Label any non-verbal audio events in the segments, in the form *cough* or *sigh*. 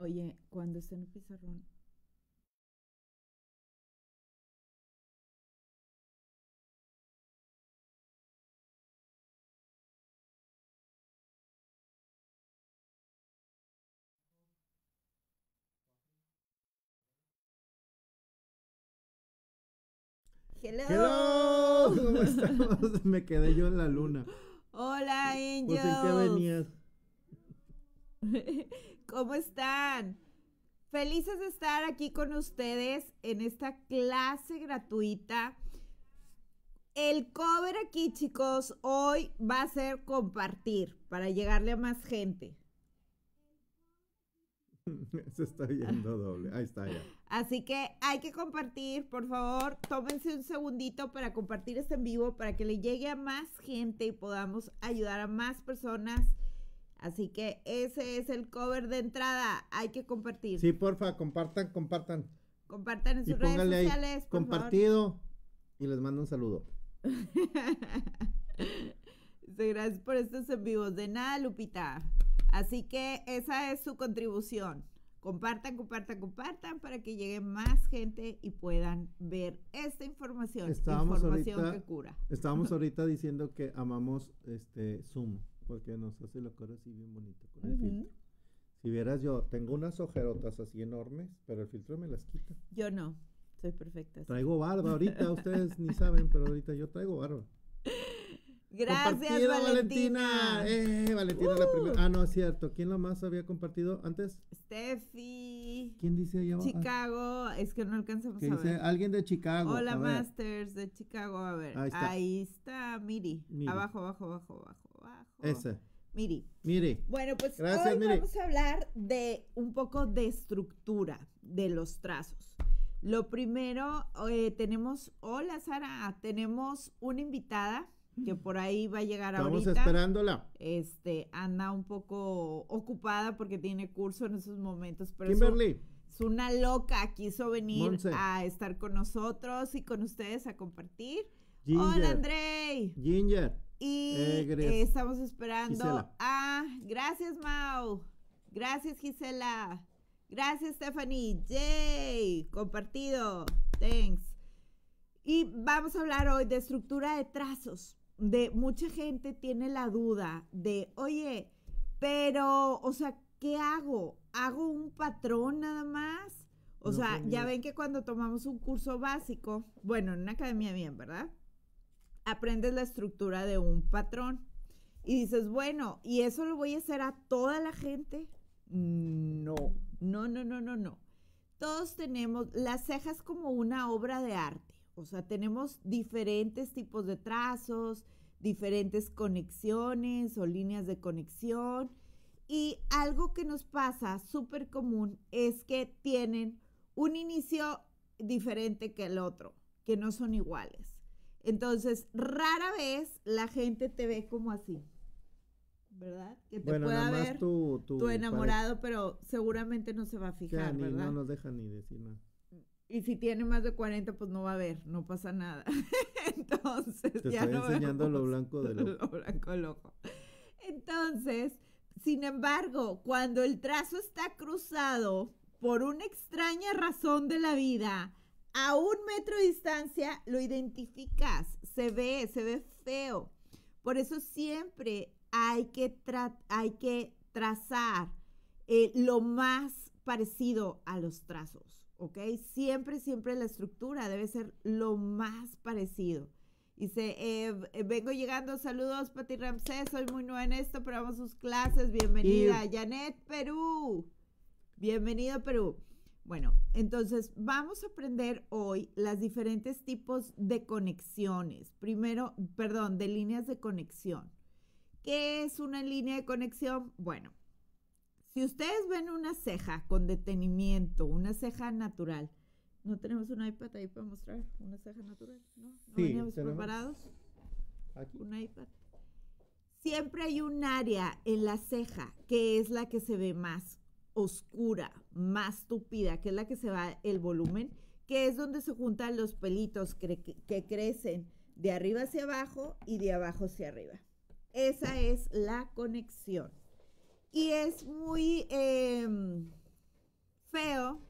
Oye, cuando está en el pizarrón, Hello. ¿Cómo *laughs* estamos? Me quedé yo en la luna. Hola, Angel. qué venías. *laughs* ¿Cómo están? Felices de estar aquí con ustedes en esta clase gratuita. El cover aquí, chicos, hoy va a ser compartir para llegarle a más gente. *laughs* Se está viendo doble. Ahí está ya. Así que hay que compartir, por favor, tómense un segundito para compartir este en vivo para que le llegue a más gente y podamos ayudar a más personas Así que ese es el cover de entrada. Hay que compartir. Sí, porfa, compartan, compartan. Compartan en sus redes sociales. compartido y les mando un saludo. *laughs* gracias por estos en vivos. De nada, Lupita. Así que esa es su contribución. Compartan, compartan, compartan para que llegue más gente y puedan ver esta información. información que cura. Estábamos *laughs* ahorita diciendo que amamos este Zoom porque nos hace la cara así bien bonita con el filtro. Si vieras yo, tengo unas ojerotas así enormes, pero el filtro me las quita. Yo no, soy perfecta. Traigo barba ahorita, ustedes ni saben, pero ahorita yo traigo barba. *laughs* Gracias, Valentina. Eh, Valentina la primera. Uh. Ah, no, es cierto. ¿Quién lo más había compartido antes? Steffi. ¿Quién dice allá abajo? Chicago. Es que no alcanzamos a ver. Alguien de Chicago. Hola, Masters de Chicago. A ver. Ahí está. Miri. Abajo, abajo, abajo, abajo, abajo. Esa. Miri. Miri. Bueno, pues hoy vamos a hablar de un poco de estructura de los trazos. Lo primero, eh, tenemos, hola Sara, tenemos una invitada que por ahí va a llegar ahora. ahorita. Estamos esperándola. Este, anda un poco ocupada porque tiene curso en esos momentos. Pero Kimberly. Es una loca, quiso venir a estar con nosotros y con ustedes a compartir. Hola, André. Ginger. Y estamos esperando Gracias, Mau. Gracias, Gisela. Gracias, Stephanie. Yay. Compartido. Thanks. Y vamos a hablar hoy de estructura de trazos de mucha gente tiene la duda de, oye, pero, o sea, ¿qué hago? ¿Hago un patrón nada más? O sea, pues, ya ven que cuando tomamos un curso básico, bueno, en una academia bien, ¿verdad? Aprendes la estructura de un patrón. Y dices, bueno, ¿y eso lo voy a hacer a toda la gente? No, no, no, no, no, no. Todos tenemos las cejas como una obra de arte o sea, tenemos diferentes tipos de trazos, diferentes conexiones o líneas de conexión. Y algo que nos pasa súper común es que tienen un inicio diferente que el otro, que no son iguales. Entonces, rara vez la gente te ve como así, ¿verdad? Que te pueda ver tu, enamorado, pero seguramente no se va a fijar, ¿verdad? No nos deja ni decir nada. Y si tiene más de 40, pues no va a ver, no pasa nada. *laughs* Entonces, Te estoy enseñando lo blanco del *laughs* ojo. Lo Entonces, sin embargo, cuando el trazo está cruzado por una extraña razón de la vida, a un metro de distancia lo identificas, se ve, se ve feo. Por eso siempre hay que, hay que trazar eh, lo más parecido a los trazos. ¿ok? Siempre, siempre la estructura debe ser lo más parecido. Dice, eh, eh vengo llegando, saludos Patty Ramsés, soy muy nueva en esto, pero vamos a sus clases, bienvenida. Janet Perú, bienvenido Perú. Bueno, entonces vamos a aprender hoy las diferentes tipos de conexiones. Primero, perdón, de líneas de conexión. ¿Qué es una línea de conexión? Bueno, si ustedes ven una ceja con detenimiento, una ceja natural, no tenemos un iPad ahí para mostrar una ceja natural, ¿no? preparados? Un iPad. Siempre hay un área en la ceja que es la que se ve más oscura, más tupida, que es la que se va el volumen, que es donde se juntan los pelitos que crecen de arriba hacia abajo y de abajo hacia arriba. Esa es la conexión. Y es muy em, feo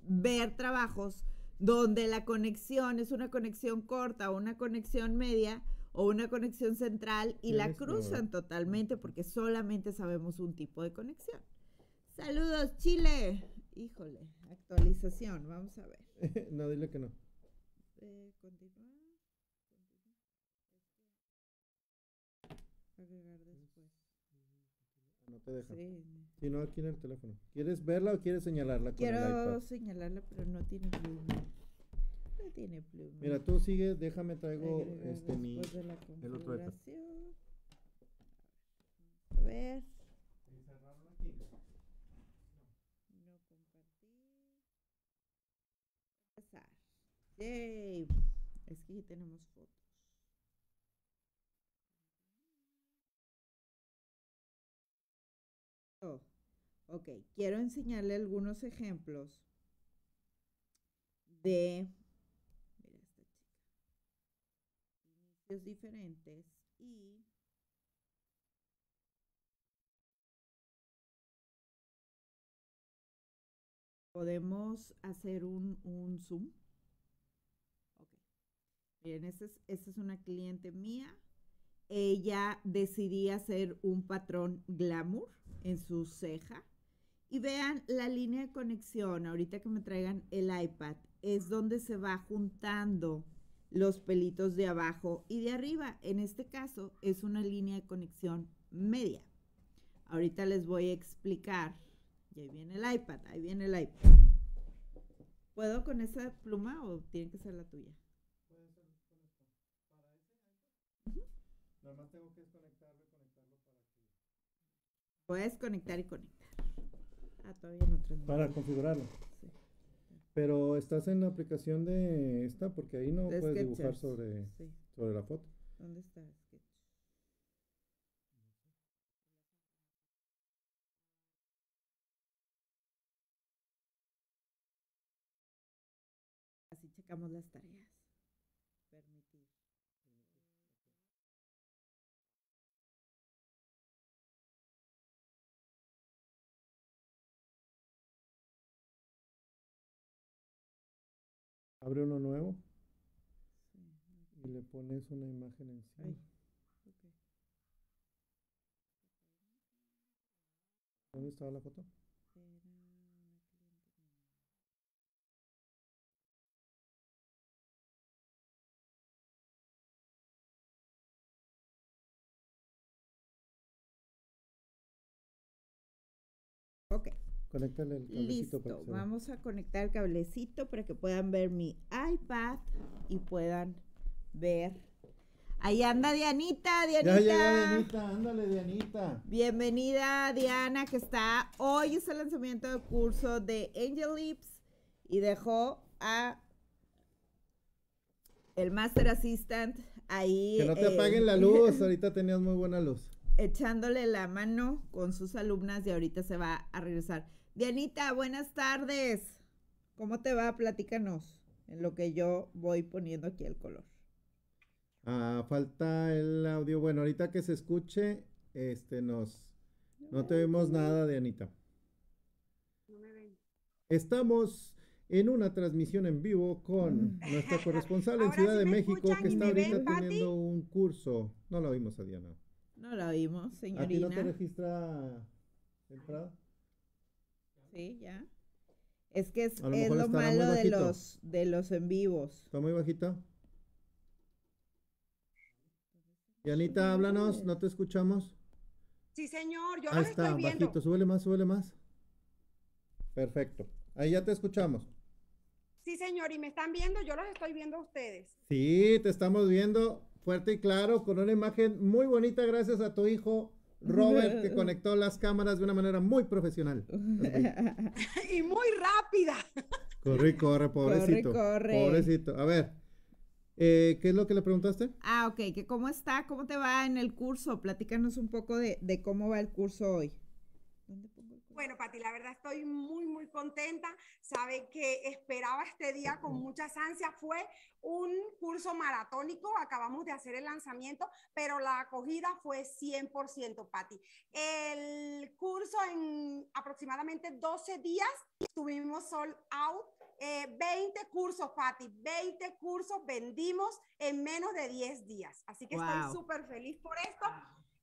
ver trabajos donde la conexión es una conexión corta o una conexión media o una conexión central y la cruzan totalmente porque solamente sabemos un tipo de conexión. Saludos, Chile. Híjole, actualización, vamos a ver. *laughs* no, dile que no. Eh, si no, aquí en el teléfono. ¿Quieres verla o quieres señalarla? Con Quiero el señalarla, pero no tiene pluma. No tiene pluma. Mira, tú sigue, déjame traigo este mi. De la el otro A ver. No. No compartir. Yay. Es que tenemos Ok, quiero enseñarle algunos ejemplos de esta chica, diferentes y podemos hacer un, zoom. Bien, Miren, es, esta es una cliente mía ella decidía hacer un patrón glamour en su ceja y vean la línea de conexión, ahorita que me traigan el iPad, es donde se va juntando los pelitos de abajo y de arriba. En este caso es una línea de conexión media. Ahorita les voy a explicar. Y ahí viene el iPad, ahí viene el iPad. ¿Puedo con esa pluma o tiene que ser la tuya? Puedes conectar y conectar. Ah, todavía no Para configurarlo. Sí. Pero estás en la aplicación de esta porque ahí no puedes dibujar sobre, sobre la foto. ¿Dónde está Sketch? Así checamos las tareas. Abre uno nuevo. Y le pones una imagen encima. ¿Dónde estaba la foto? Listo, vamos a conectar el cablecito para que puedan ver mi iPad y puedan ver. Ahí anda Dianita, Dianita. Ya Dianita, ándale Dianita. Bienvenida Diana que está, hoy es el lanzamiento del curso de Angel Lips y dejó a el Master Assistant ahí. Que no te eh, apaguen la luz, *laughs* ahorita tenías muy buena luz echándole la mano con sus alumnas y ahorita se va a regresar. Dianita, buenas tardes. ¿Cómo te va? Platícanos en lo que yo voy poniendo aquí el color. Ah, falta el audio. Bueno, ahorita que se escuche, este nos no te vemos nada, Dianita. No me ven. Estamos en una transmisión en vivo con mm. nuestra *laughs* corresponsal en Ciudad de México que está ahorita teniendo un curso. No la vimos a Diana. No la vimos, señorita. ¿A no te registra el Prado? Sí, ya. Es que es lo, malo de los, de los en vivos. Está muy bajito. Yanita, háblanos, no te escuchamos. Sí, señor, yo los estoy viendo. bajito, súbele más, súbele más. Perfecto. Ahí ya te escuchamos. Sí, señor, y me están viendo, yo los estoy viendo a ustedes. Sí, te estamos viendo fuerte y claro, con una imagen muy bonita, gracias a tu hijo Robert que *laughs* conectó las cámaras de una manera muy profesional. *laughs* y muy rápida. Corre, corre, pobrecito. Corre, corre. Pobrecito. A ver, eh, ¿qué es lo que le preguntaste? Ah, ok, que cómo está, cómo te va en el curso. Platícanos un poco de, cómo va el curso hoy. Bueno, Pati, la verdad estoy muy, muy contenta. Sabe que esperaba este día con muchas ansias. Fue un curso maratónico, acabamos de hacer el lanzamiento, pero la acogida fue 100%, Pati. El curso en aproximadamente 12 días tuvimos sold out 20 eh, cursos, Pati, 20 cursos vendimos en menos de 10 días. Así que estoy súper feliz por esto.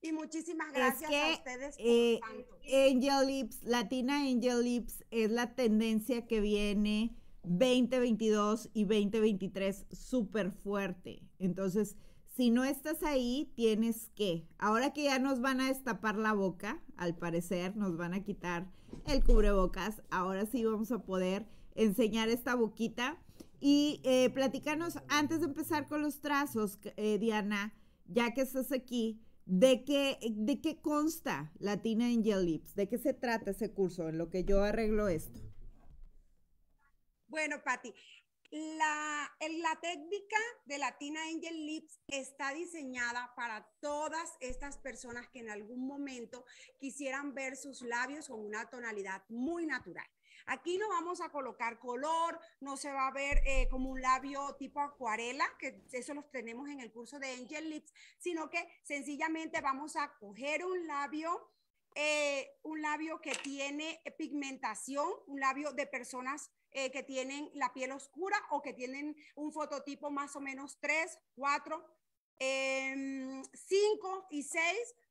Y muchísimas gracias a ustedes por eh, Angel Lips, Latina Angel Lips es la tendencia que viene 2022 y 2023 súper fuerte. Entonces, si no estás ahí, tienes que. Ahora que ya nos van a destapar la boca, al parecer nos van a quitar el cubrebocas, ahora sí vamos a poder enseñar esta boquita. Y eh, platícanos, antes de empezar con los trazos, eh, Diana, ya que estás aquí, ¿De qué, ¿De qué consta Latina Angel Lips? ¿De qué se trata ese curso en lo que yo arreglo esto? Bueno, Patti, la, la técnica de Latina Angel Lips está diseñada para todas estas personas que en algún momento quisieran ver sus labios con una tonalidad muy natural. Aquí no vamos a colocar color, no se va a ver eh, como un labio tipo acuarela, que eso los tenemos en el curso de Angel Lips, sino que sencillamente vamos a coger un labio, eh, un labio que tiene pigmentación, un labio de personas eh, que tienen la piel oscura o que tienen un fototipo más o menos 3, 4, 5 y 6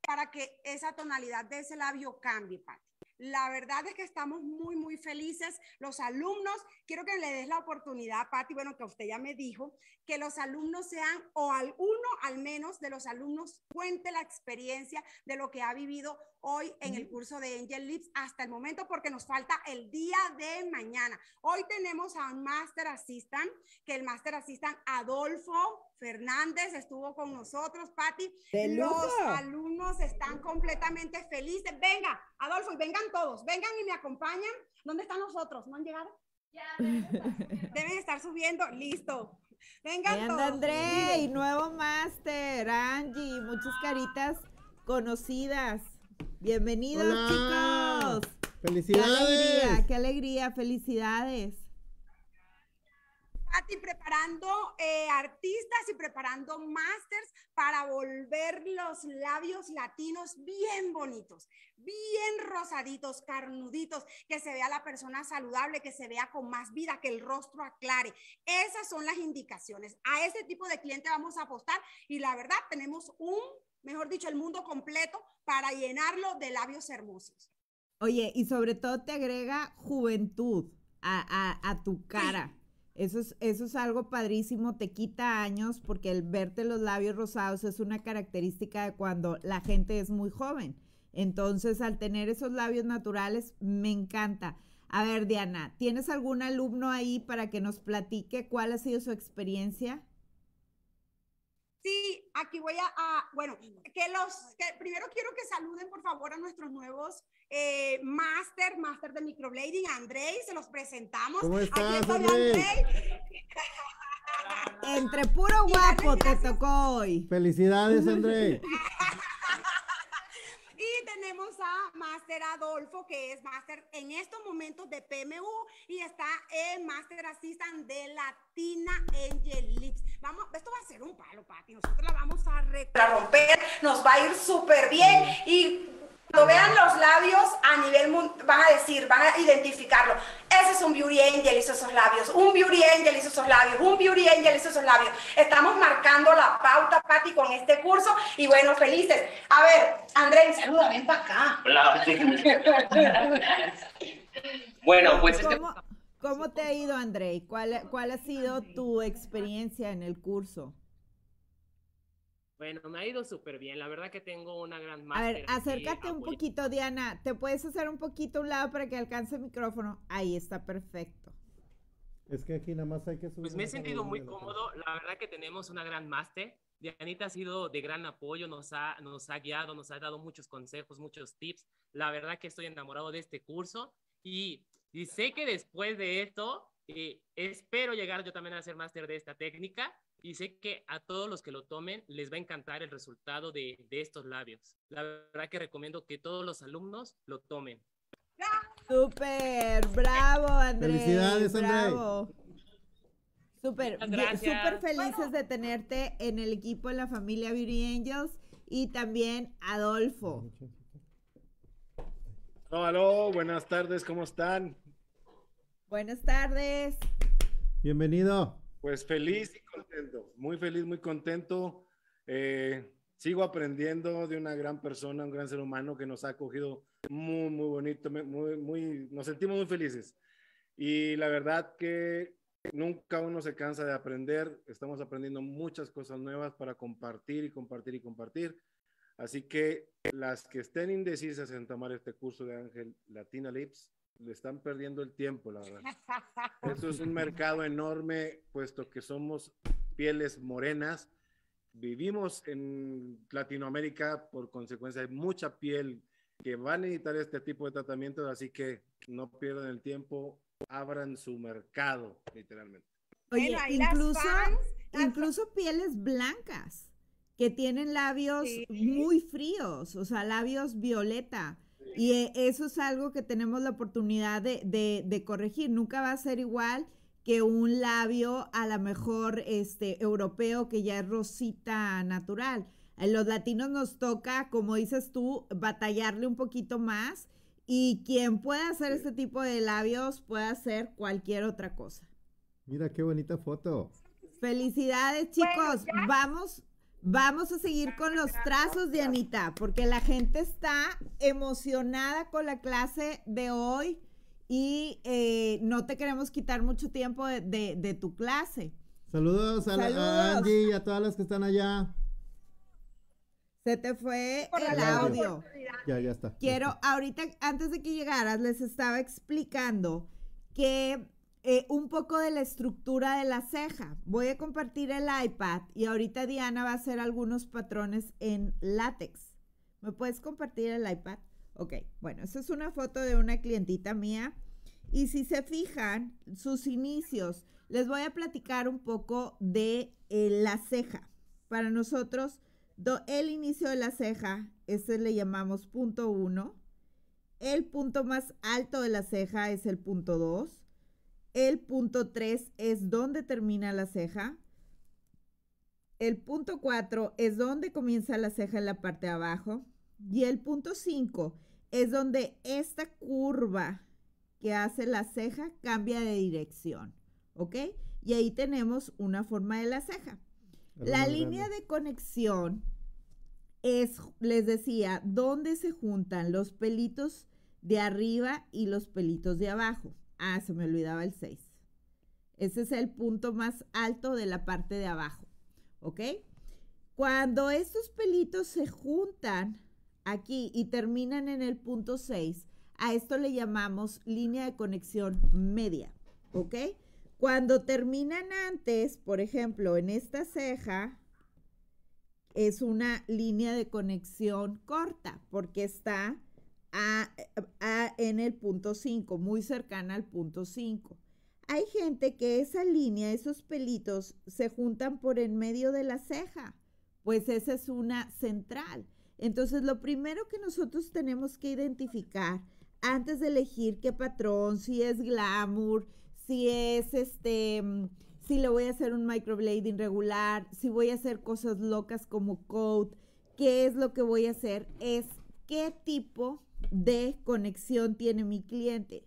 para que esa tonalidad de ese labio cambie, Pati. La verdad es que estamos muy, muy felices. Los alumnos, quiero que le des la oportunidad, Patti, bueno, que usted ya me dijo, que los alumnos sean, o alguno al menos de los alumnos cuente la experiencia de lo que ha vivido hoy en el curso de Angel Lips hasta el momento, porque nos falta el día de mañana. Hoy tenemos a un Master Assistant, que el Master Assistant Adolfo Fernández estuvo con nosotros, Patti. Los alumnos están completamente felices. Venga, Adolfo, y vengan todos, vengan y me acompañan. ¿Dónde están otros? ¿No han llegado? Ya, *laughs* deben estar subiendo. Listo. Vengan todos. André, y nuevo máster, Angie, muchas caritas conocidas. Bienvenidos, chicos. Felicidades. qué alegría, felicidades y preparando eh, artistas y preparando masters para volver los labios latinos bien bonitos, bien rosaditos, carnuditos, que se vea la persona saludable, que se vea con más vida, que el rostro aclare. Esas son las indicaciones. A ese tipo de cliente vamos a apostar y la verdad tenemos un, mejor dicho, el mundo completo para llenarlo de labios hermosos. Oye, y sobre todo te agrega juventud a, tu cara. Eso es, algo padrísimo, te quita años porque el verte los labios rosados es una característica de cuando la gente es muy joven. Entonces, al tener esos labios naturales, me encanta. A ver, Diana, ¿tienes algún alumno ahí para que nos platique cuál ha sido su experiencia? Sí, aquí voy a, bueno, que los, primero quiero que saluden por favor a nuestros nuevos eh, máster, máster de microblading, Andrés se los presentamos. ¿Cómo estás, André? *laughs* Entre puro guapo te tocó hoy. Felicidades, André. *laughs* *laughs* y tenemos a Máster Adolfo, que es máster en estos momentos de PMU y está en Máster Assistant de Latina Angel Lips esto va a ser un palo, Pati. Nosotros la vamos a, romper, nos va a ir súper bien y cuando vean los labios a nivel van a decir, van a identificarlo. Ese es un beauty angel hizo esos labios, un beauty angel hizo esos labios, un beauty angel hizo esos labios. Estamos marcando la pauta, Pati, con este curso y bueno, felices. A ver, Andrés, saluda, ven para acá. Hola. *laughs* bueno, pues este... ¿Cómo te ha ido, André? ¿Cuál, ¿Cuál ha sido tu experiencia en el curso? Bueno, me ha ido súper bien. La verdad que tengo una gran máster. A ver, acércate un poquito, Diana. ¿Te puedes hacer un poquito a un lado para que alcance el micrófono? Ahí está perfecto. Es que aquí nada más hay que pues subir. Pues me he sentido muy cómodo. La verdad que tenemos una gran máster. Dianita ha sido de gran apoyo, nos ha, nos ha guiado, nos ha dado muchos consejos, muchos tips. La verdad que estoy enamorado de este curso y y sé que después de esto, eh, espero llegar yo también a ser máster de esta técnica y sé que a todos los que lo tomen les va a encantar el resultado de, estos labios. La verdad que recomiendo que todos los alumnos lo tomen. Super, bravo Andrés. Felicidades Andrés. Bravo. Súper, súper felices de tenerte en el equipo de la familia Beauty Angels y también Adolfo. Hola, buenas tardes, ¿cómo están? Buenas tardes. Bienvenido. Pues feliz y contento, muy feliz, muy contento. Eh, sigo aprendiendo de una gran persona, un gran ser humano que nos ha acogido muy, muy bonito, muy, muy, nos sentimos muy felices. Y la verdad que nunca uno se cansa de aprender, estamos aprendiendo muchas cosas nuevas para compartir y compartir y compartir. Así que las que estén indecisas en tomar este curso de Ángel Latina Lips, le están perdiendo el tiempo, la verdad. *laughs* eso es un mercado enorme, puesto que somos pieles morenas. Vivimos en Latinoamérica, por consecuencia hay mucha piel que va a necesitar este tipo de tratamientos, así que no pierdan el tiempo, abran su mercado, literalmente. Oye, incluso, incluso pieles blancas que tienen labios muy fríos, o sea, labios violeta y eh, eso es algo que tenemos la oportunidad de, corregir. Nunca va a ser igual que un labio a lo mejor este, europeo que ya es rosita natural. A los latinos nos toca, como dices tú, batallarle un poquito más y quien pueda hacer este tipo de labios puede hacer cualquier otra cosa. Mira qué bonita foto. Felicidades chicos, vamos Vamos a seguir con los trazos, Dianita, porque la gente está emocionada con la clase de hoy y eh, no te queremos quitar mucho tiempo de, tu clase. Saludos a, a Angie y a todas las que están allá. Se te fue el audio. Ya, ya está. Quiero, ahorita, antes de que llegaras, les estaba explicando que eh, un poco de la estructura de la ceja. Voy a compartir el iPad y ahorita Diana va a hacer algunos patrones en látex. ¿Me puedes compartir el iPad? Ok, bueno, esa es una foto de una clientita mía. Y si se fijan, sus inicios, les voy a platicar un poco de eh, la ceja. Para nosotros, do, el inicio de la ceja, este le llamamos punto 1. El punto más alto de la ceja es el punto 2 el punto 3 es donde termina la ceja. El punto 4 es donde comienza la ceja en la parte de abajo. Y el punto 5 es donde esta curva que hace la ceja cambia de dirección. ¿Ok? Y ahí tenemos una forma de la ceja. la línea de conexión es, les decía, donde se juntan los pelitos de arriba y los pelitos de abajo. Ah, se me olvidaba el 6. Ese es el punto más alto de la parte de abajo, ¿ok? Cuando estos pelitos se juntan aquí y terminan en el punto 6, a esto le llamamos línea de conexión media, ¿ok? Cuando terminan antes, por ejemplo, en esta ceja, es una línea de conexión corta porque está a, en el punto 5, muy cercana al punto 5. Hay gente que esa línea, esos pelitos, se juntan por en medio de la ceja, pues esa es una central. Entonces, lo primero que nosotros tenemos que identificar antes de elegir qué patrón, si es glamour, si es este, mm, si le voy a hacer un microblading regular, si voy a hacer cosas locas como coat, qué es lo que voy a hacer, es qué tipo de conexión tiene mi cliente.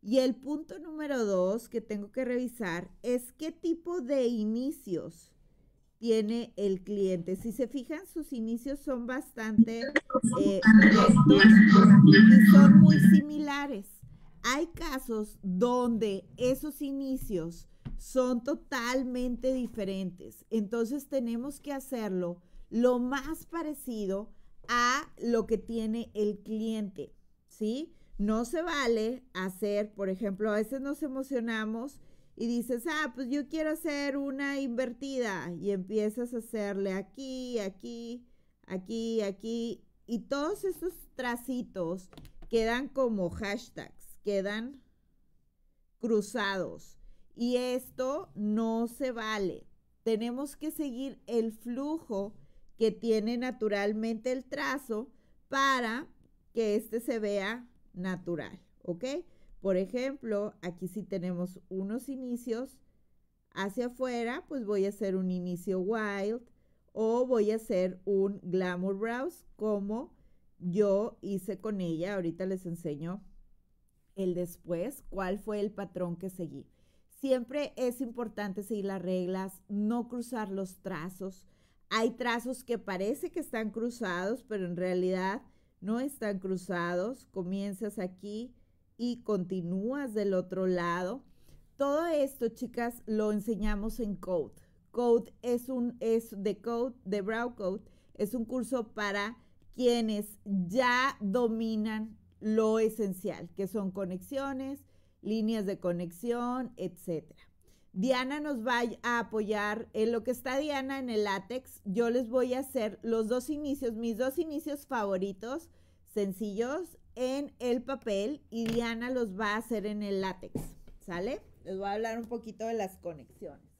Y el punto número dos que tengo que revisar es qué tipo de inicios tiene el cliente. Si se fijan, sus inicios son bastante eh, y son muy similares. Hay casos donde esos inicios son totalmente diferentes. Entonces tenemos que hacerlo lo más parecido a lo que tiene el cliente, ¿sí? No se vale hacer, por ejemplo, a veces nos emocionamos y dices, ah, pues yo quiero hacer una invertida y empiezas a hacerle aquí, aquí, aquí, aquí y todos esos tracitos quedan como hashtags, quedan cruzados y esto no se vale. Tenemos que seguir el flujo que tiene naturalmente el trazo para que este se vea natural, ¿ok? Por ejemplo, aquí si tenemos unos inicios hacia afuera, pues voy a hacer un inicio wild o voy a hacer un glamour brows como yo hice con ella. Ahorita les enseño el después, cuál fue el patrón que seguí. Siempre es importante seguir las reglas, no cruzar los trazos. Hay trazos que parece que están cruzados, pero en realidad no están cruzados. Comienzas aquí y continúas del otro lado. Todo esto, chicas, lo enseñamos en Code. Code es un es de Code de Brow Code es un curso para quienes ya dominan lo esencial, que son conexiones, líneas de conexión, etcétera. Diana nos va a apoyar en lo que está Diana en el látex. Yo les voy a hacer los dos inicios, mis dos inicios favoritos, sencillos, en el papel y Diana los va a hacer en el látex. ¿Sale? Les voy a hablar un poquito de las conexiones.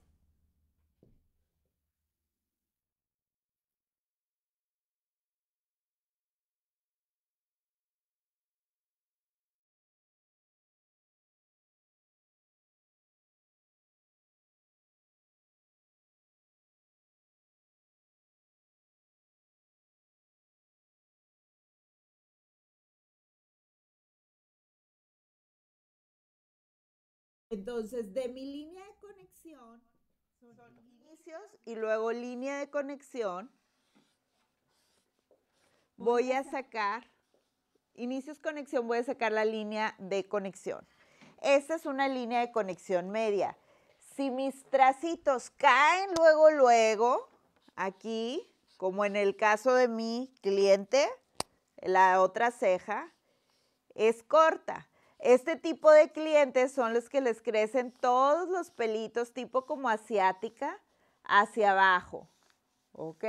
Entonces, de mi línea de conexión son inicios y luego línea de conexión. Voy a sacar, inicios conexión, voy a sacar la línea de conexión. Esta es una línea de conexión media. Si mis tracitos caen luego, luego, aquí, como en el caso de mi cliente, la otra ceja es corta. Este tipo de clientes son los que les crecen todos los pelitos tipo como asiática hacia abajo, ¿ok?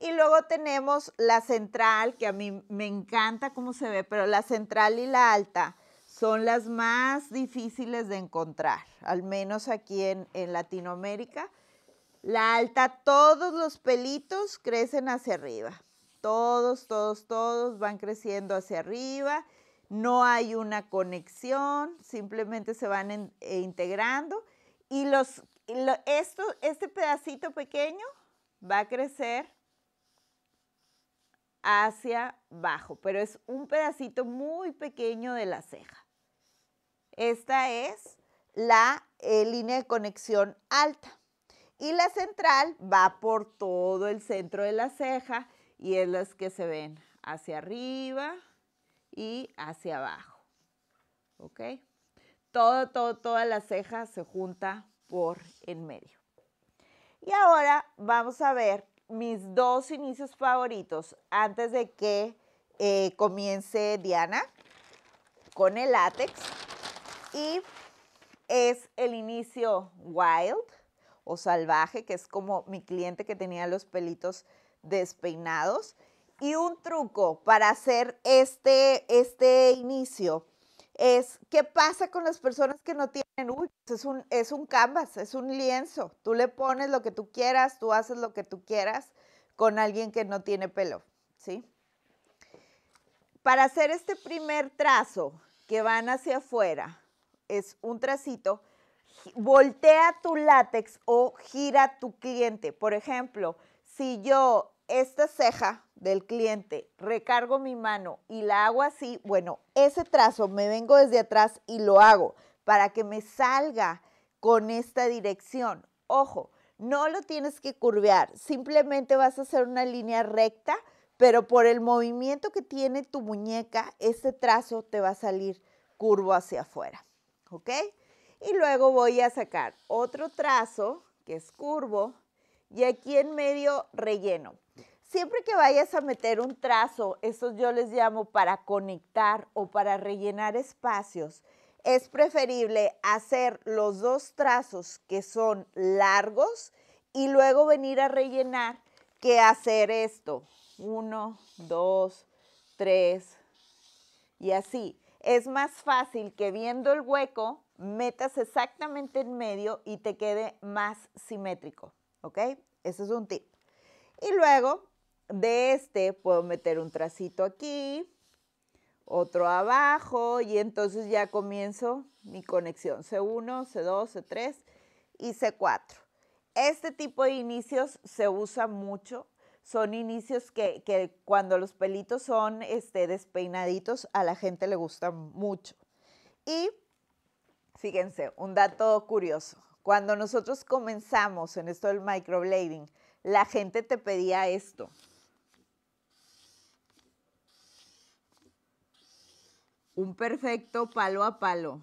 Y luego tenemos la central, que a mí me encanta cómo se ve, pero la central y la alta son las más difíciles de encontrar, al menos aquí en, en Latinoamérica. La alta, todos los pelitos crecen hacia arriba, todos, todos, todos van creciendo hacia arriba no hay una conexión, simplemente se van eh, integrando y este pedacito pequeño va a crecer hacia abajo, pero es un pedacito muy pequeño de la ceja. Esta es la eh, línea de conexión alta. Y la central va por todo el centro de la ceja y es las que se ven hacia arriba, y hacia abajo. ¿Ok? Todo, todo, toda la ceja se junta por en medio. Y ahora vamos a ver mis dos inicios favoritos antes de que eh, comience Diana con el látex. Y es el inicio wild o salvaje, que es como mi cliente que tenía los pelitos despeinados. Y un truco para hacer este, este inicio es qué pasa con las personas que no tienen, uy, pues es un, es un canvas, es un lienzo. Tú le pones lo que tú quieras, tú haces lo que tú quieras con alguien que no tiene pelo, ¿sí? Para hacer este primer trazo que van hacia afuera, es un tracito, voltea tu látex o gira tu cliente. Por ejemplo, si yo esta ceja del cliente, recargo mi mano y la hago así, bueno, ese trazo me vengo desde atrás y lo hago para que me salga con esta dirección. Ojo, no lo tienes que curvear, simplemente vas a hacer una línea recta, pero por el movimiento que tiene tu muñeca, este trazo te va a salir curvo hacia afuera, ¿ok? Y luego voy a sacar otro trazo que es curvo y aquí en medio relleno siempre que vayas a meter un trazo, eso yo les llamo para conectar o para rellenar espacios, es preferible hacer los dos trazos que son largos y luego venir a rellenar que hacer esto. Uno, dos, tres y así. Es más fácil que viendo el hueco metas exactamente en medio y te quede más simétrico, ¿ok? Ese es un tip. Y luego de este puedo meter un tracito aquí, otro abajo y entonces ya comienzo mi conexión C1, C2, C3 y C4. Este tipo de inicios se usa mucho. Son inicios que, cuando los pelitos son este, despeinaditos a la gente le gustan mucho. Y fíjense, un dato curioso. Cuando nosotros comenzamos en esto del microblading, la gente te pedía esto. un perfecto palo a palo.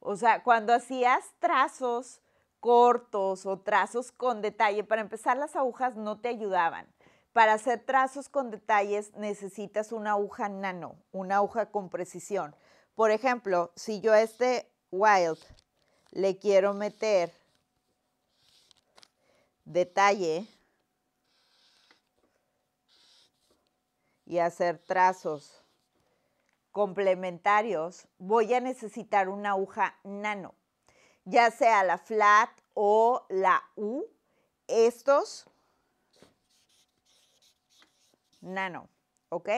O sea, cuando hacías trazos cortos o trazos con detalle, para empezar las agujas no te ayudaban. Para hacer trazos con detalles necesitas una aguja nano, una aguja con precisión. Por ejemplo, si yo a este wild le quiero meter detalle y hacer trazos complementarios, voy a necesitar una aguja nano, ya sea la flat o la U, estos nano, ¿ok?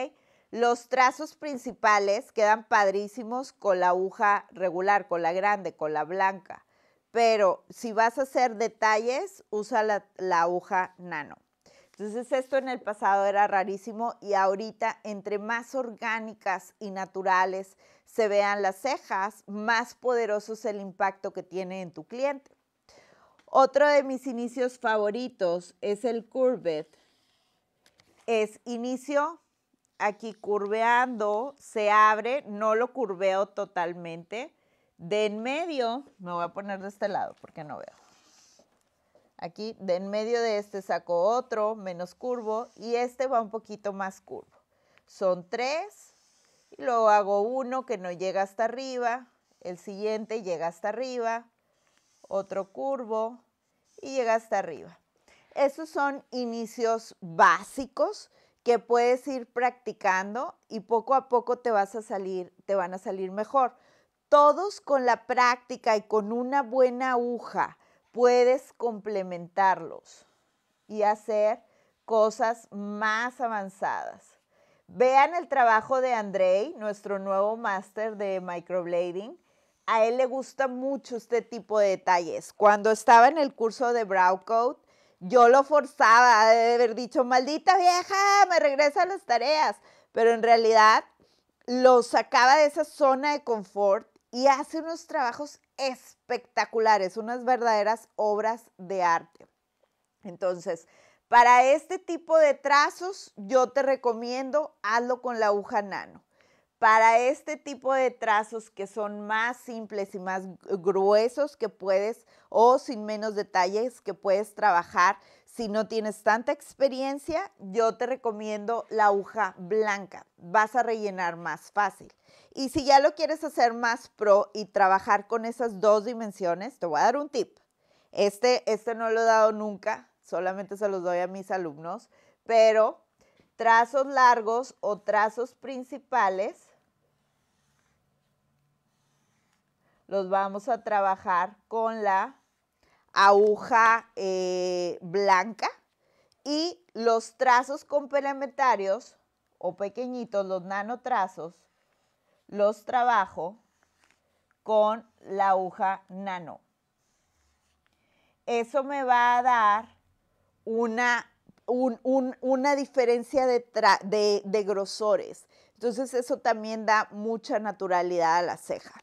Los trazos principales quedan padrísimos con la aguja regular, con la grande, con la blanca, pero si vas a hacer detalles, usa la, la aguja nano. Entonces esto en el pasado era rarísimo y ahorita entre más orgánicas y naturales se vean las cejas, más poderoso es el impacto que tiene en tu cliente. Otro de mis inicios favoritos es el curved. Es inicio, aquí curveando, se abre, no lo curveo totalmente. De en medio, me voy a poner de este lado porque no veo. Aquí de en medio de este saco otro menos curvo y este va un poquito más curvo. Son tres y luego hago uno que no llega hasta arriba, el siguiente llega hasta arriba, otro curvo y llega hasta arriba. Esos son inicios básicos que puedes ir practicando y poco a poco te vas a salir, te van a salir mejor. Todos con la práctica y con una buena aguja puedes complementarlos y hacer cosas más avanzadas. Vean el trabajo de Andrei, nuestro nuevo máster de microblading. A él le gusta mucho este tipo de detalles. Cuando estaba en el curso de Brow Coat, yo lo forzaba a haber dicho, maldita vieja, me regresa las tareas. Pero en realidad lo sacaba de esa zona de confort y hace unos trabajos espectaculares, unas verdaderas obras de arte. Entonces, para este tipo de trazos, yo te recomiendo hazlo con la aguja nano. Para este tipo de trazos que son más simples y más gruesos que puedes, o sin menos detalles que puedes trabajar, si no tienes tanta experiencia, yo te recomiendo la aguja blanca. Vas a rellenar más fácil. Y si ya lo quieres hacer más pro y trabajar con esas dos dimensiones, te voy a dar un tip. Este, este no lo he dado nunca, solamente se los doy a mis alumnos, pero trazos largos o trazos principales los vamos a trabajar con la aguja eh, blanca y los trazos complementarios o pequeñitos, los nanotrazos, los trabajo con la aguja nano. Eso me va a dar una, una diferencia de, de, de grosores. Entonces eso también da mucha naturalidad a la ceja.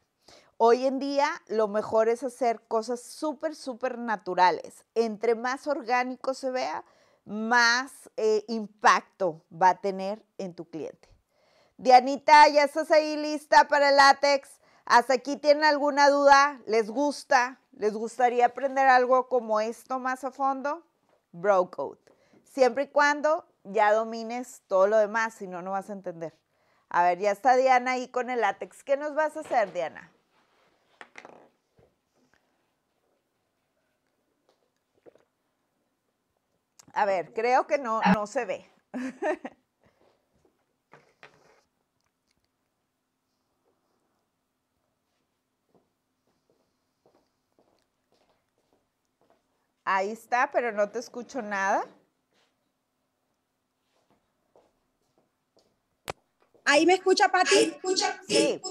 Hoy en día lo mejor es hacer cosas súper, súper naturales. Entre más orgánico se vea, más eh, impacto va a tener en tu cliente. Dianita, ¿ya estás ahí lista para el látex? ¿Hasta aquí tienen alguna duda? ¿Les gusta? ¿Les gustaría aprender algo como esto más a fondo? Bro Code. Siempre y cuando ya domines todo lo demás, si no, no vas a entender. A ver, ya está Diana ahí con el látex. ¿Qué nos vas a hacer, Diana? A ver, creo que no, no se ve. *laughs* Ahí está, pero no te escucho nada. Ahí me escucha, Pati. ¿Me escucha? sí.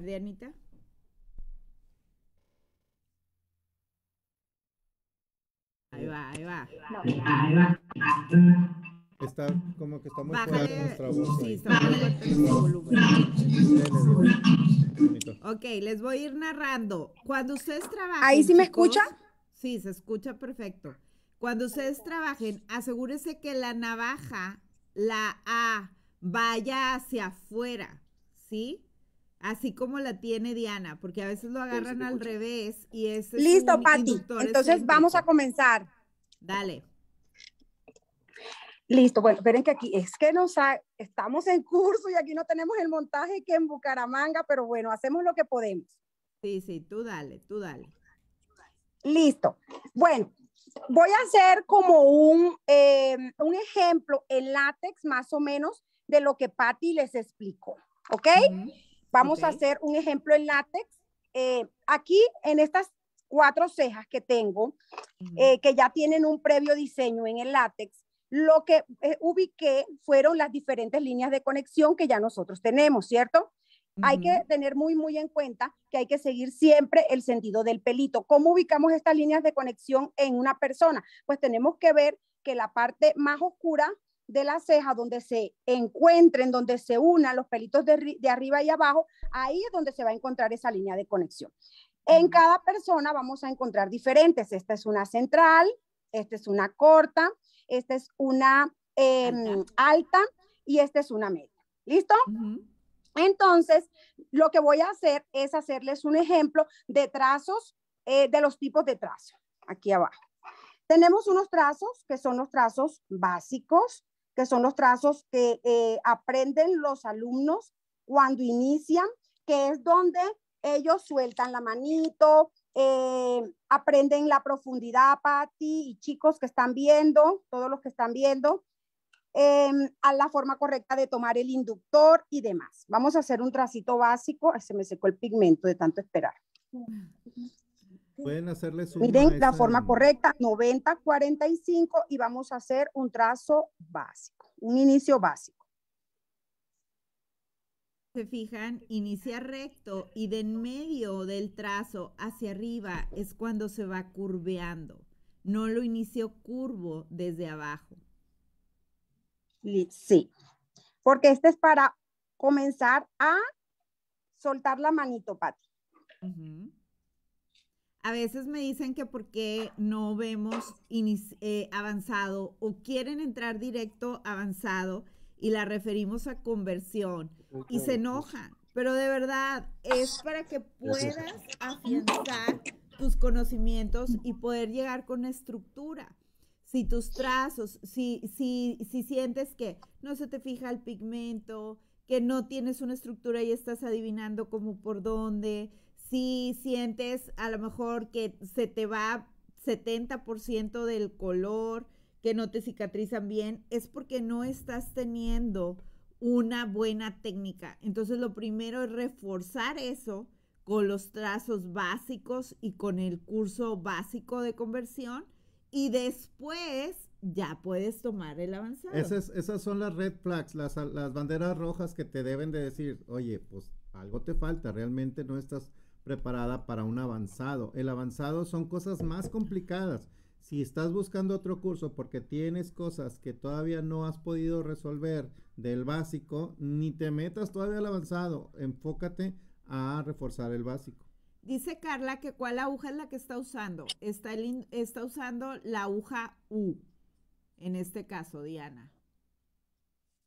ver, Dianita. Ahí va, ahí va. Está como que está muy Ok, les voy a ir narrando. Cuando ustedes trabajen ¿Ahí sí me escucha? Sí, se escucha perfecto. Cuando ustedes trabajen, asegúrese que la navaja, la A, vaya hacia afuera, ¿sí? Así como la tiene Diana, porque a veces lo agarran al revés y es... Listo, Patti. Entonces vamos a comenzar. Dale. Listo, bueno, esperen que aquí es que nos estamos en curso y aquí no tenemos el montaje que en Bucaramanga, pero bueno, hacemos lo que podemos. Sí, sí, tú dale, tú dale. Listo. Bueno, voy a hacer como un, em, un ejemplo en látex más o menos de lo que Patti les explicó, ¿ok? Vamos a hacer un ejemplo en látex. Eh, aquí en estas cuatro cejas que tengo, eh, que ya tienen un previo diseño en el látex, lo que eh, ubiqué fueron las diferentes líneas de conexión que ya nosotros tenemos, ¿cierto? Hay que tener muy, muy en cuenta que hay que seguir siempre el sentido del pelito. ¿Cómo ubicamos estas líneas de conexión en una persona? Pues tenemos que ver que la parte más oscura de la ceja, donde se encuentren, donde se unan los pelitos de, de arriba y abajo, ahí es donde se va a encontrar esa línea de conexión. En cada persona vamos a encontrar diferentes. Esta es una central, esta es una corta, esta es una em, alta. y esta es una media. ¿Listo? Entonces, lo que voy a hacer es hacerles un ejemplo de trazos, eh, de los tipos de trazos, aquí abajo. Tenemos unos trazos que son los trazos básicos, que son los trazos que eh, aprenden los alumnos cuando inician, que es donde ellos sueltan la manito, eh, aprenden la profundidad, Patti, y chicos que están viendo, todos los que están viendo, em, a la forma correcta de tomar el inductor y demás. Vamos a hacer un tracito básico, se me secó el pigmento de tanto esperar hacerle Miren la forma correcta, 90-45 y vamos a hacer un trazo básico, un inicio básico. Se fijan, inicia recto y de en medio del trazo hacia arriba es cuando se va curveando. No lo inicio curvo desde abajo. Sí, porque este es para comenzar a soltar la manito, Pati a veces me dicen que por qué no vemos eh, avanzado o quieren entrar directo avanzado y la referimos a conversión y se enojan. Pero de verdad es para que puedas afianzar tus conocimientos y poder llegar con estructura. Si tus trazos, si, si, si sientes que no se te fija el pigmento, que no tienes una estructura y estás adivinando como por dónde, si sientes a lo mejor que se te va 70% del color, que no te cicatrizan bien, es porque no estás teniendo una buena técnica. Entonces lo primero es reforzar eso con los trazos básicos y con el curso básico de conversión y después ya puedes tomar el avanzado. Esas, son las red flags, las, las banderas rojas que te deben de decir, oye, pues algo te falta, realmente no estás preparada para un avanzado. El avanzado son cosas más complicadas. Si estás buscando otro curso porque tienes cosas que todavía no has podido resolver del básico, ni te metas todavía al avanzado, enfócate a reforzar el básico. Dice Carla que cuál aguja es la que está usando. Está, está usando la aguja U, en este caso, Diana.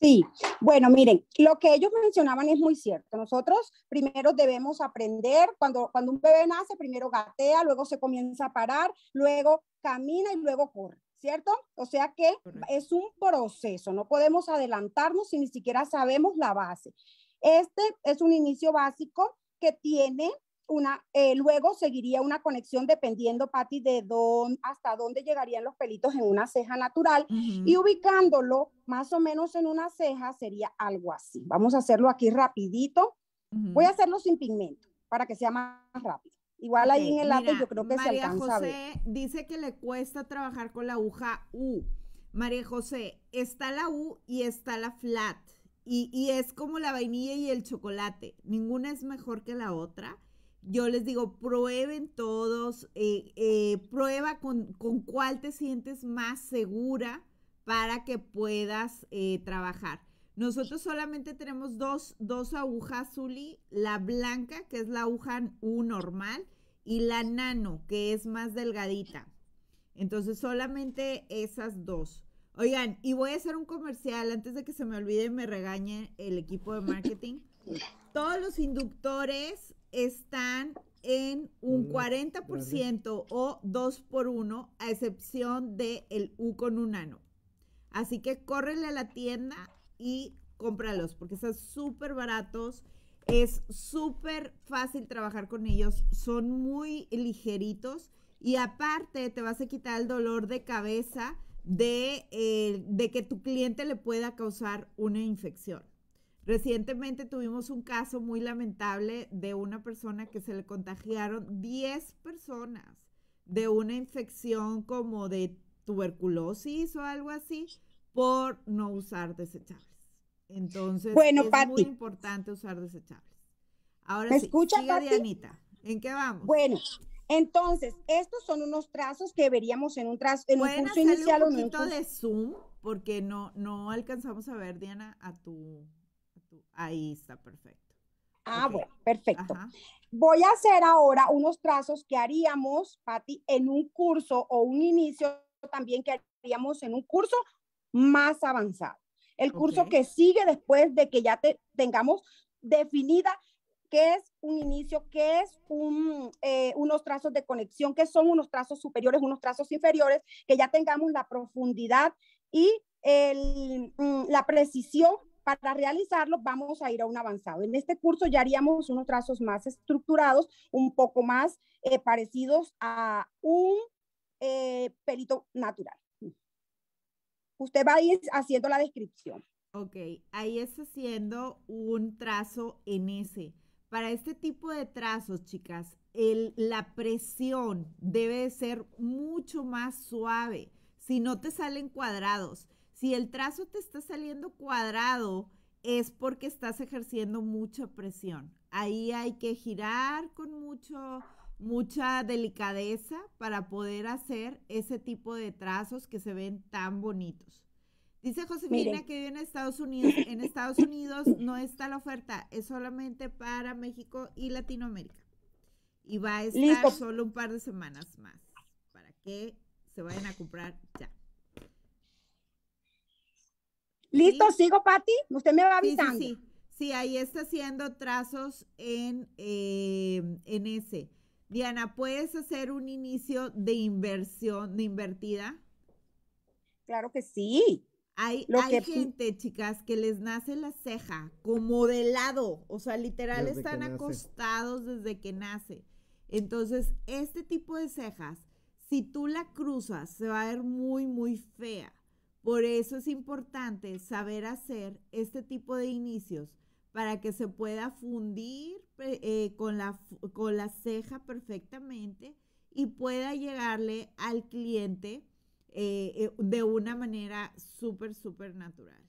Sí, bueno, miren, lo que ellos mencionaban es muy cierto. Nosotros primero debemos aprender, cuando, cuando un bebé nace, primero gatea, luego se comienza a parar, luego camina y luego corre. ¿cierto? O sea que es un proceso, no podemos adelantarnos si ni siquiera sabemos la base. Este es un inicio básico que tiene una, eh, luego seguiría una conexión dependiendo, Patti, de dónde, hasta dónde llegarían los pelitos en una ceja natural y ubicándolo más o menos en una ceja sería algo así. Vamos a hacerlo aquí rapidito. Voy a hacerlo sin pigmento para que sea más rápido. Igual ahí en el lápiz yo creo que María se alcanza José dice que le cuesta trabajar con la aguja U. María José, está la U y está la flat. y es como la vainilla y el chocolate. Ninguna es mejor que la otra yo les digo, prueben todos, eh, eh, prueba con, cuál te sientes más segura para que puedas eh, trabajar. Nosotros solamente tenemos dos, dos agujas, Zuli, la blanca, que es la aguja U normal, y la nano, que es más delgadita. Entonces, solamente esas dos. Oigan, y voy a hacer un comercial antes de que se me olvide y me regañe el equipo de marketing. *coughs* Todos los inductores están en un 40% mm, o 2 por 1, a excepción de el U con un ano. Así que córrele a la tienda y cómpralos, porque están súper baratos. Es súper fácil trabajar con ellos, son muy ligeritos y aparte te vas a quitar el dolor de cabeza de eh, que tu cliente le pueda causar una infección. Recientemente tuvimos un caso muy lamentable de una persona que se le contagiaron 10 personas de una infección como de tuberculosis o algo así por no usar desechables. Entonces, es muy importante usar desechables. Ahora ¿me sí, escucha, ¿En qué vamos? Bueno, entonces, estos son unos trazos que veríamos en un trazo en un curso inicial un poquito de zoom porque no no alcanzamos a ver Diana a tu Ahí está, perfecto. Ah, bueno, perfecto. Voy a hacer ahora unos trazos que haríamos, Patti, en un curso o un inicio también que haríamos en un curso más avanzado. El curso que sigue después de que ya tengamos definida qué es un inicio, qué es eh, unos trazos de conexión, qué son unos trazos superiores, unos trazos inferiores, que ya tengamos la profundidad y mm, la precisión para realizarlo vamos a ir a un avanzado. En este curso ya haríamos unos trazos más estructurados, un poco más eh, parecidos a un eh, pelito natural. Usted va a ir haciendo la descripción. Ok, ahí está haciendo un trazo en ese. Para este tipo de trazos, chicas, la presión debe ser mucho más suave. Si no te salen cuadrados, si el trazo te está saliendo cuadrado, es porque estás ejerciendo mucha presión. Ahí hay que girar con mucho, mucha delicadeza para poder hacer ese tipo de trazos que se ven tan bonitos. Dice Josefina que vive en Estados Unidos. En Estados Unidos no está la oferta, es solamente para México y Latinoamérica. Y va a estar solo un par de semanas más para que se vayan a comprar ya. ¿Listo? ¿Sigo, Pati? Usted me va avisando. Sí, sí, ahí está haciendo trazos eh, en, ese. Diana, ¿puedes hacer un inicio de inversión, de invertida? Claro que sí. Hay, gente, chicas, que les nace la ceja como de lado, o sea, literal están acostados desde que nace. Entonces, este tipo de cejas, si tú la cruzas, se va a ver muy, muy fea. Por eso es importante saber hacer este tipo de inicios para que se pueda fundir eh, eh, con, la, con la ceja perfectamente y pueda llegarle al cliente eh, de una manera súper, súper natural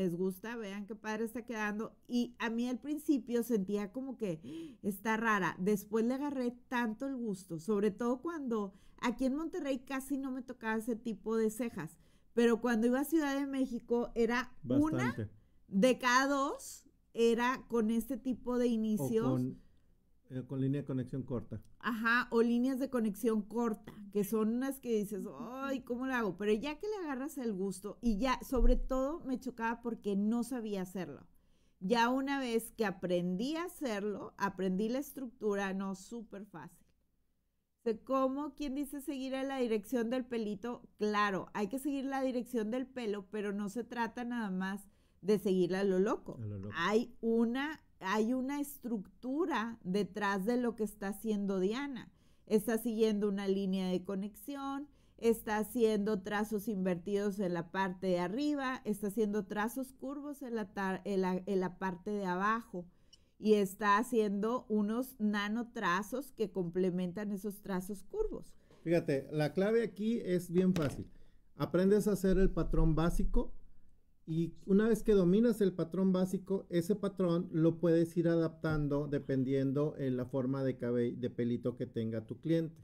les gusta, vean qué padre está quedando. Y a mí al principio sentía como que está rara. Después le agarré tanto el gusto, sobre todo cuando aquí en Monterrey casi no me tocaba ese tipo de cejas, pero cuando iba a Ciudad de México era una de cada dos era con este tipo de inicios. Eh, con línea de conexión corta. Ajá, o líneas de conexión corta, que son unas que dices, ay, ¿cómo lo hago? Pero ya que le agarras el gusto y ya, sobre todo me chocaba porque no sabía hacerlo. Ya una vez que aprendí a hacerlo, aprendí la estructura, no, súper fácil. cómo, ¿Quién dice seguir a la dirección del pelito? Claro, hay que seguir la dirección del pelo, pero no se trata nada más de seguirla A lo loco. Hay una hay una estructura detrás de lo que está haciendo Diana. Está siguiendo una línea de conexión, está haciendo trazos invertidos en la parte de arriba, está haciendo trazos curvos en la, parte de abajo y está haciendo unos nanotrazos que complementan esos trazos curvos. Fíjate, la clave aquí es bien fácil. Aprendes a hacer el patrón básico y una vez que dominas el patrón básico, ese patrón lo puedes ir adaptando dependiendo en la forma de, de pelito que tenga tu cliente.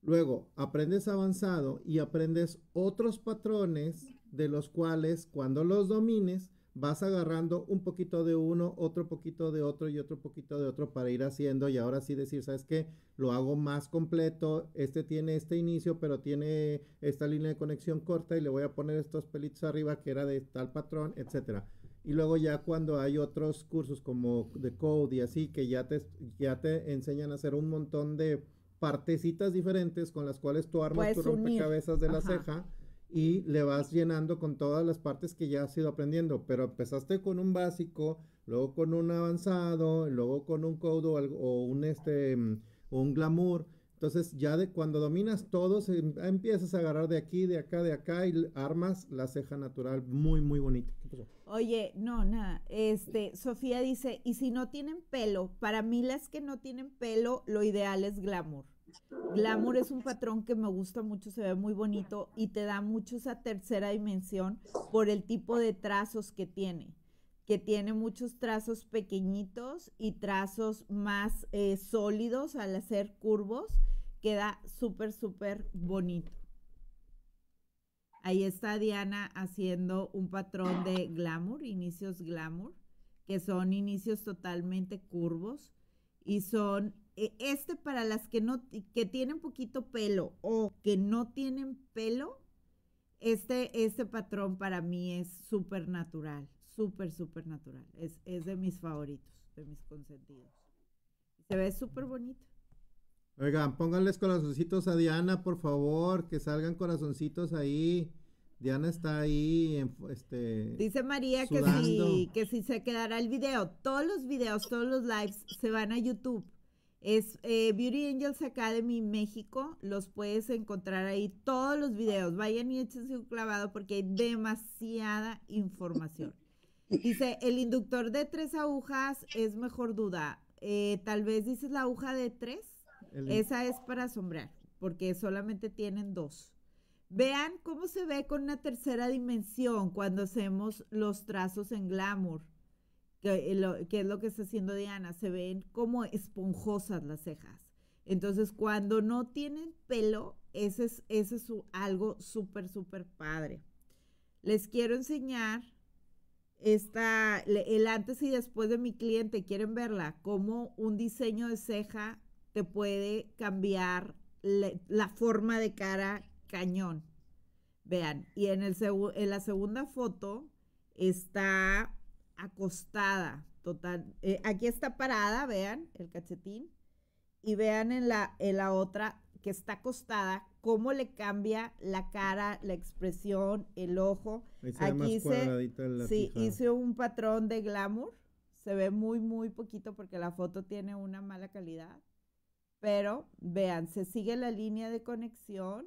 Luego, aprendes avanzado y aprendes otros patrones de los cuales cuando los domines, vas agarrando un poquito de uno, otro poquito de otro y otro poquito de otro para ir haciendo y ahora sí decir, ¿sabes qué? Lo hago más completo, este tiene este inicio, pero tiene esta línea de conexión corta y le voy a poner estos pelitos arriba que era de tal patrón, etcétera. Y luego ya cuando hay otros cursos como de code y así que ya te ya te enseñan a hacer un montón de partecitas diferentes con las cuales tú armas tu rompecabezas de la ceja y le vas llenando con todas las partes que ya has ido aprendiendo, pero empezaste con un básico, luego con un avanzado, luego con un codo o, un, este, mm, un glamour. Entonces ya de cuando dominas todo, em, empiezas a agarrar de aquí, de acá, de acá y armas la ceja natural muy, muy bonita. Oye, no, nada. Este, Sofía dice, y si no tienen pelo, para mí las que no tienen pelo, lo ideal es glamour. Glamour es un patrón que me gusta mucho, se ve muy bonito y te da mucho esa tercera dimensión por el tipo de trazos que tiene, que tiene muchos trazos pequeñitos y trazos más eh, sólidos al hacer curvos, queda súper, súper bonito. Ahí está Diana haciendo un patrón de glamour, inicios glamour, que son inicios totalmente curvos y son e, este para las que no que tienen poquito pelo o que no tienen pelo, este, este patrón para mí es súper natural, súper, súper natural. Es, es, de mis favoritos, de mis consentidos. Se ve súper bonito. Oigan, pónganles corazoncitos a Diana, por favor, que salgan corazoncitos ahí. Diana está ahí, este. Dice María que si, que si se quedará el video, todos los videos, todos los lives se van a YouTube es eh, Beauty Angels Academy México. Los puedes encontrar ahí todos los videos. Vayan y échense un clavado porque hay demasiada información. Dice, el inductor de tres agujas es mejor duda. Eh, tal vez dices la aguja de tres. Esa es para asombrar porque solamente tienen dos. Vean cómo se ve con una tercera dimensión cuando hacemos los trazos en glamour. Eh, que, es lo que está haciendo Diana, se ven como esponjosas las cejas. Entonces, cuando no tienen pelo, ese es, ese algo súper, súper padre. Les quiero enseñar esta, el antes y después de mi cliente. ¿Quieren verla? Cómo un diseño de ceja te puede cambiar la forma de cara cañón. Vean, y en, el en la segunda foto está acostada, total. Eh, aquí está parada, vean el cachetín, y vean en la, en la otra que está acostada, cómo le cambia la cara, la expresión, el ojo. se Aquí hice un patrón de glamour. Se ve muy, muy poquito porque la foto tiene una mala calidad. Pero vean, se sigue la línea de conexión.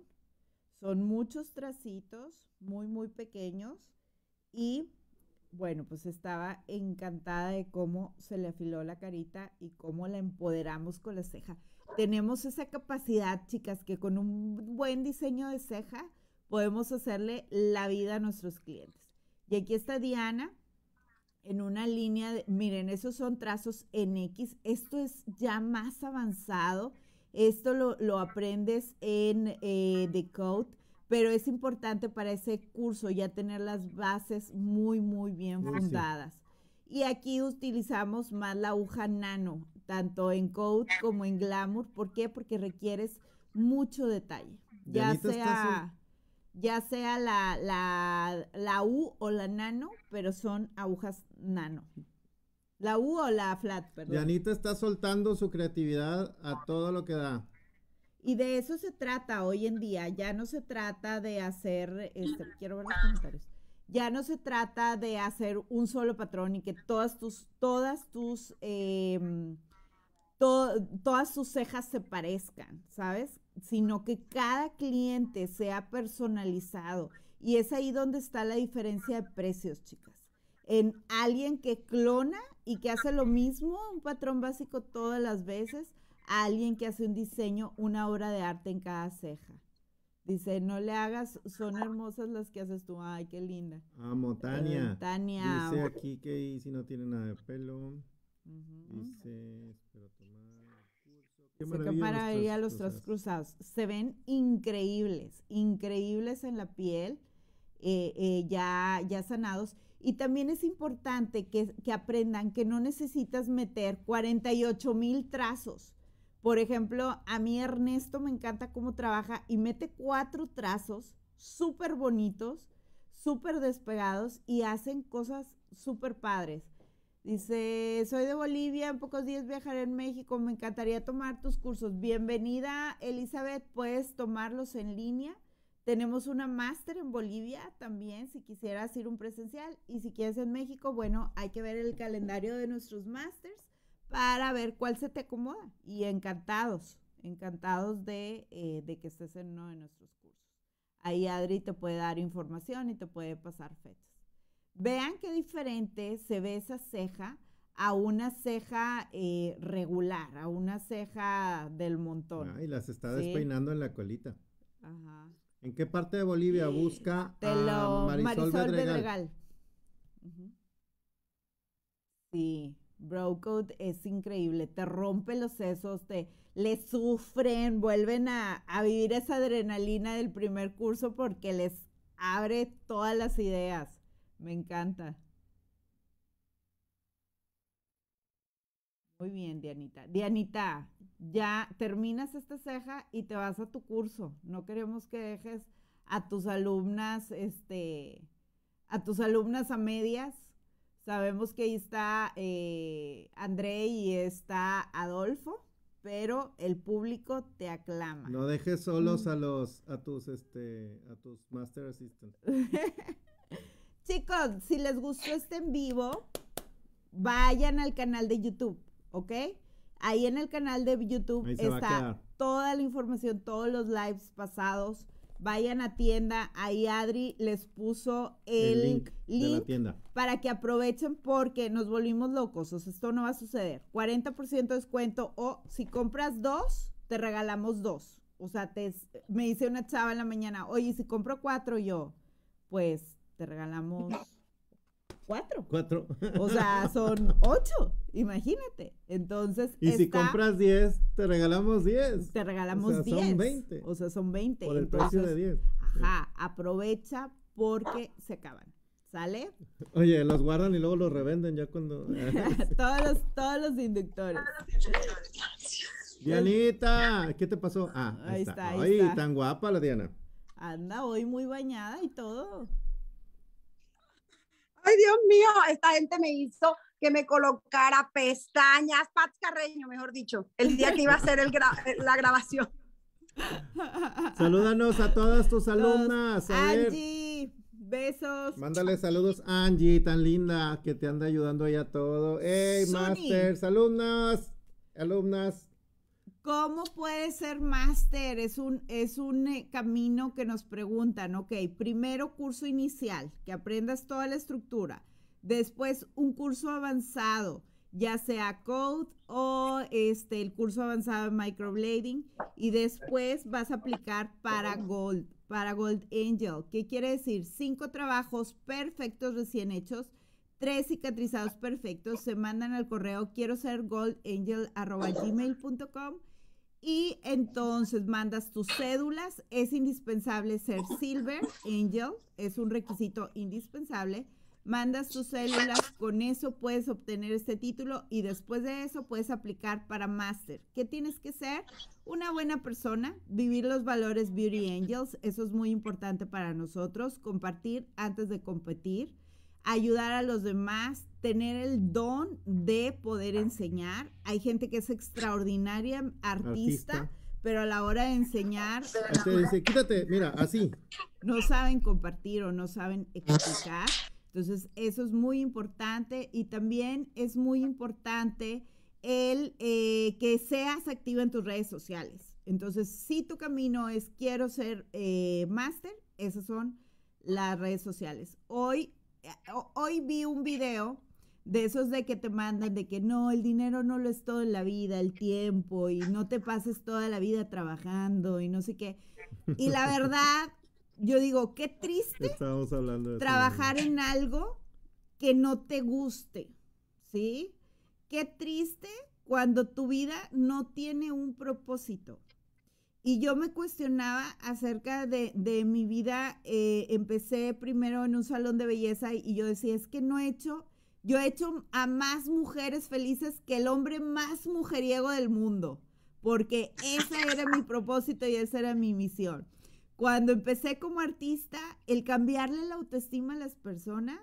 Son muchos tracitos, muy, muy pequeños. Y bueno, pues estaba encantada de cómo se le afiló la carita y cómo la empoderamos con la ceja. Tenemos esa capacidad, chicas, que con un buen diseño de ceja podemos hacerle la vida a nuestros clientes. Y aquí está Diana en una línea, de, miren, esos son trazos en X, esto es ya más avanzado, esto lo, aprendes en The eh, Code pero es importante para ese curso ya tener las bases muy, muy bien fundadas. Y aquí utilizamos más la aguja nano, tanto en Code como en Glamour. ¿Por qué? Porque requieres mucho detalle. Ya sea, ya sea la, la, U o la nano, pero son agujas nano. La U o la flat, perdón. Yanita está soltando su creatividad a todo lo que da. Y de eso se trata hoy en día, ya no se trata de hacer, este, quiero ver los comentarios, ya no se trata de hacer un solo patrón y que todas tus, todas tus, em, todas tus cejas se parezcan, ¿sabes? Sino que cada cliente sea personalizado. Y es ahí donde está la diferencia de precios, chicas. En alguien que clona y que hace lo mismo, un patrón básico todas las veces, alguien que hace un diseño, una obra de arte en cada ceja. Dice, no le hagas, son hermosas las que haces tú. Ay, qué linda. Amo, eh, Tania. Tania. Dice aquí que si no tiene nada de pelo. Dice, espero tomar maravilla para los trazos cruzados. Se ven increíbles, increíbles en la piel, eh, eh, ya, ya sanados. Y también es importante que aprendan que no necesitas meter 48 mil trazos. Por ejemplo, a mí Ernesto me encanta cómo trabaja y mete cuatro trazos súper bonitos, súper despegados y hacen cosas súper padres. Dice, soy de Bolivia, en pocos días viajaré en México, me encantaría tomar tus cursos. Bienvenida Elizabeth, puedes tomarlos en línea. Tenemos una máster en Bolivia también, si quisieras ir un presencial. Y si quieres en México, bueno, hay que ver el calendario de nuestros másters para ver cuál se te acomoda. Y encantados, encantados eh, de, que estés en uno de nuestros cursos. Ahí Adri te puede dar información y te puede pasar fechas. Vean qué diferente se ve esa ceja a una ceja eh, regular, a una ceja del montón. y las está despeinando en la colita. Ajá. ¿En qué parte de Bolivia busca a Marisol, de Bedregal? Sí, Code es increíble, te rompe los sesos, te le sufren, vuelven a, a vivir esa adrenalina del primer curso porque les abre todas las ideas. Me encanta. Muy bien, Dianita. Dianita, ya terminas esta ceja y te vas a tu curso. No queremos que dejes a tus alumnas, este, a tus alumnas a medias. Sabemos que ahí está eh, André y está Adolfo, pero el público te aclama. No dejes solos mm. a los a tus este a tus master assistants. *laughs* Chicos, si les gustó este en vivo, vayan al canal de YouTube, ¿ok? Ahí en el canal de YouTube está toda la información, todos los lives pasados. Vayan a tienda, ahí Adri les puso el, link, tienda. para que aprovechen porque nos volvimos locos, o sea, esto no va a suceder. 40% de descuento o si compras dos, te regalamos dos. O sea, me dice una chava en la mañana, oye, si compro cuatro yo, pues te regalamos cuatro. Cuatro. O sea, son *laughs* ocho, imagínate. Entonces. Y si compras diez, te regalamos diez. Te regalamos diez. Son veinte. O sea, son veinte. Por el precio de diez. Ajá, aprovecha porque se acaban. ¿Sale? *laughs* Oye, los guardan y luego los revenden ya cuando. *laughs* todos, los, todos los inductores. Dianita, ¿qué te pasó? Ah, ahí, está. Ay, tan guapa la Diana. Anda hoy muy bañada y todo. Ay, Dios mío, esta gente me hizo que me colocara pestañas, Paz Carreño, mejor dicho, el día que iba a hacer eh, la grabación. *laughs* Salúdanos a todas tus alumnas. Angie, besos. Mándale saludos a Angie, tan linda, que te anda ayudando ahí a todo. Hey, masters, alumnas, alumnas. ¿Cómo puede ser máster? Es un, es un eh, camino que nos preguntan, ok, primero curso inicial, que aprendas toda la estructura, después un curso avanzado, ya sea Code o este, el curso avanzado en Microblading, y después vas a aplicar para Gold, para Gold Angel, ¿Qué quiere decir cinco trabajos perfectos recién hechos, tres cicatrizados perfectos, se mandan al correo quiero ser arroba gmail.com y entonces mandas tus cédulas. Es indispensable ser Silver Angel, es un requisito indispensable. Mandas tus cédulas, con eso puedes obtener este título y después de eso puedes aplicar para Master. ¿Qué tienes que ser? Una buena persona, vivir los valores Beauty Angels, eso es muy importante para nosotros, compartir antes de competir, ayudar a los demás, tener el don de poder enseñar. Hay gente que es extraordinaria artista, pero a la hora de enseñar... Se este dice, quítate, mira, así. No saben compartir o no saben explicar. Entonces, eso es muy importante y también es muy importante el eh, que seas activo en tus redes sociales. Entonces, si tu camino es quiero ser eh, máster, esas son las redes sociales. Hoy hoy vi un video de esos de que te mandan, de que no, el dinero no lo es todo en la vida, el tiempo, y no te pases toda la vida trabajando y no sé qué. Y la verdad, yo digo, qué triste trabajar en algo que no te guste, ¿sí? Qué triste cuando tu vida no tiene un propósito. Y yo me cuestionaba acerca de, mi vida. Eh, empecé primero en un salón de belleza y yo decía, es que no he hecho, yo he hecho a más mujeres felices que el hombre más mujeriego del mundo, porque ese era mi propósito y esa era mi misión. Cuando empecé como artista, el cambiarle la autoestima a las personas,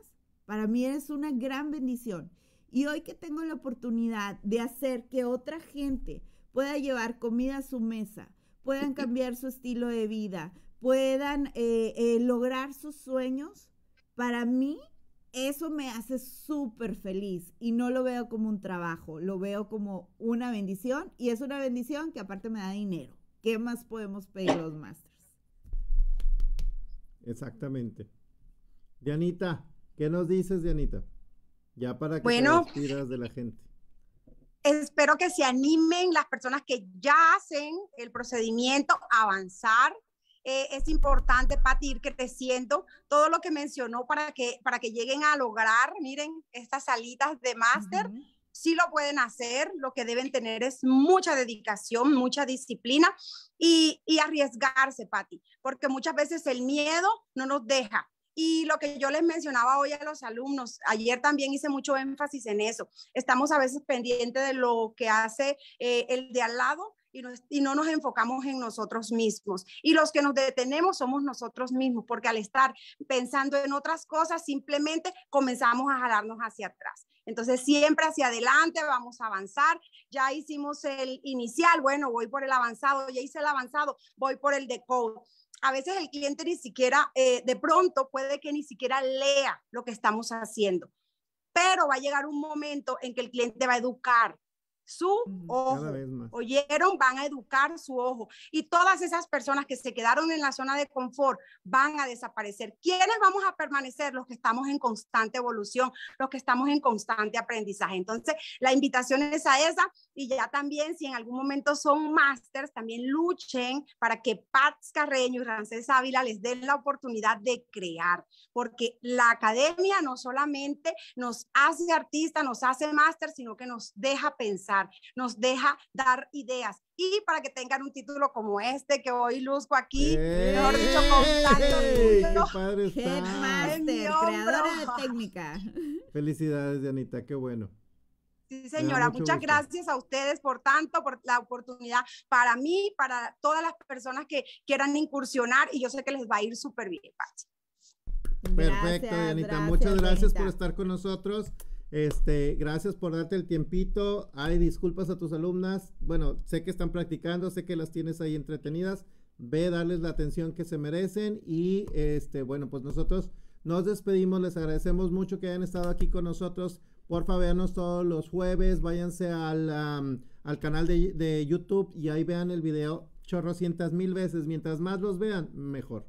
para mí es una gran bendición. Y hoy que tengo la oportunidad de hacer que otra gente pueda llevar comida a su mesa, puedan cambiar su estilo de vida, puedan eh, eh, lograr sus sueños, para mí eso me hace súper feliz y no lo veo como un trabajo, lo veo como una bendición y es una bendición que aparte me da dinero. ¿Qué más podemos pedir los masters? Exactamente. Dianita, ¿qué nos dices, Dianita? Ya para que bueno, de la gente. Espero que se animen las personas que ya hacen el procedimiento a avanzar. Eh, es importante, Pati, ir siento Todo lo que mencionó para que, para que lleguen a lograr, miren, estas salitas de máster, si sí lo pueden hacer. Lo que deben tener es mucha dedicación, mucha disciplina y, y arriesgarse, Pati, porque muchas veces el miedo no nos deja y lo que yo les mencionaba hoy a los alumnos, ayer también hice mucho énfasis en eso. Estamos a veces pendientes de lo que hace eh, el de al lado y no, nos enfocamos en nosotros mismos. Y los que nos detenemos somos nosotros mismos, porque al estar pensando en otras cosas, simplemente comenzamos a jalarnos hacia atrás. Entonces, siempre hacia adelante vamos a avanzar. Ya hicimos el inicial, bueno, voy por el avanzado, ya hice el avanzado, voy por el de code a veces el cliente ni siquiera, eh, de pronto puede que ni siquiera lea lo que estamos haciendo, pero va a llegar un momento en que el cliente va a educar su ojo. Oyeron, van a educar su ojo. Y todas esas personas que se quedaron en la zona de confort van a desaparecer. ¿Quiénes vamos a permanecer? Los que estamos en constante evolución, los que estamos en constante aprendizaje. Entonces, la invitación es a esa. Y ya también, si en algún momento son másters, también luchen para que Paz Carreño y Rancés Ávila les den la oportunidad de crear, porque la academia no solamente nos hace artistas, nos hace máster, sino que nos deja pensar nos deja dar ideas. Y para que tengan un título como este que hoy luzco aquí, mejor dicho, de técnica. Felicidades, Dianita, qué bueno. Sí, señora, muchas gracias a ustedes por tanto, por la oportunidad para mí, para todas las personas que quieran incursionar y yo sé que les va a ir súper bien, Perfecto, Muchas gracias por estar con nosotros. Este, gracias por darte el tiempito. Hay disculpas a tus alumnas. Bueno, sé que están practicando, sé que las tienes ahí entretenidas. Ve, darles la atención que se merecen. Y este, bueno, pues nosotros nos despedimos. Les agradecemos mucho que hayan estado aquí con nosotros. Porfa, véanos todos los jueves. Váyanse al, al canal de, YouTube y ahí vean el video chorrocientas mil veces. Mientras más los vean, mejor.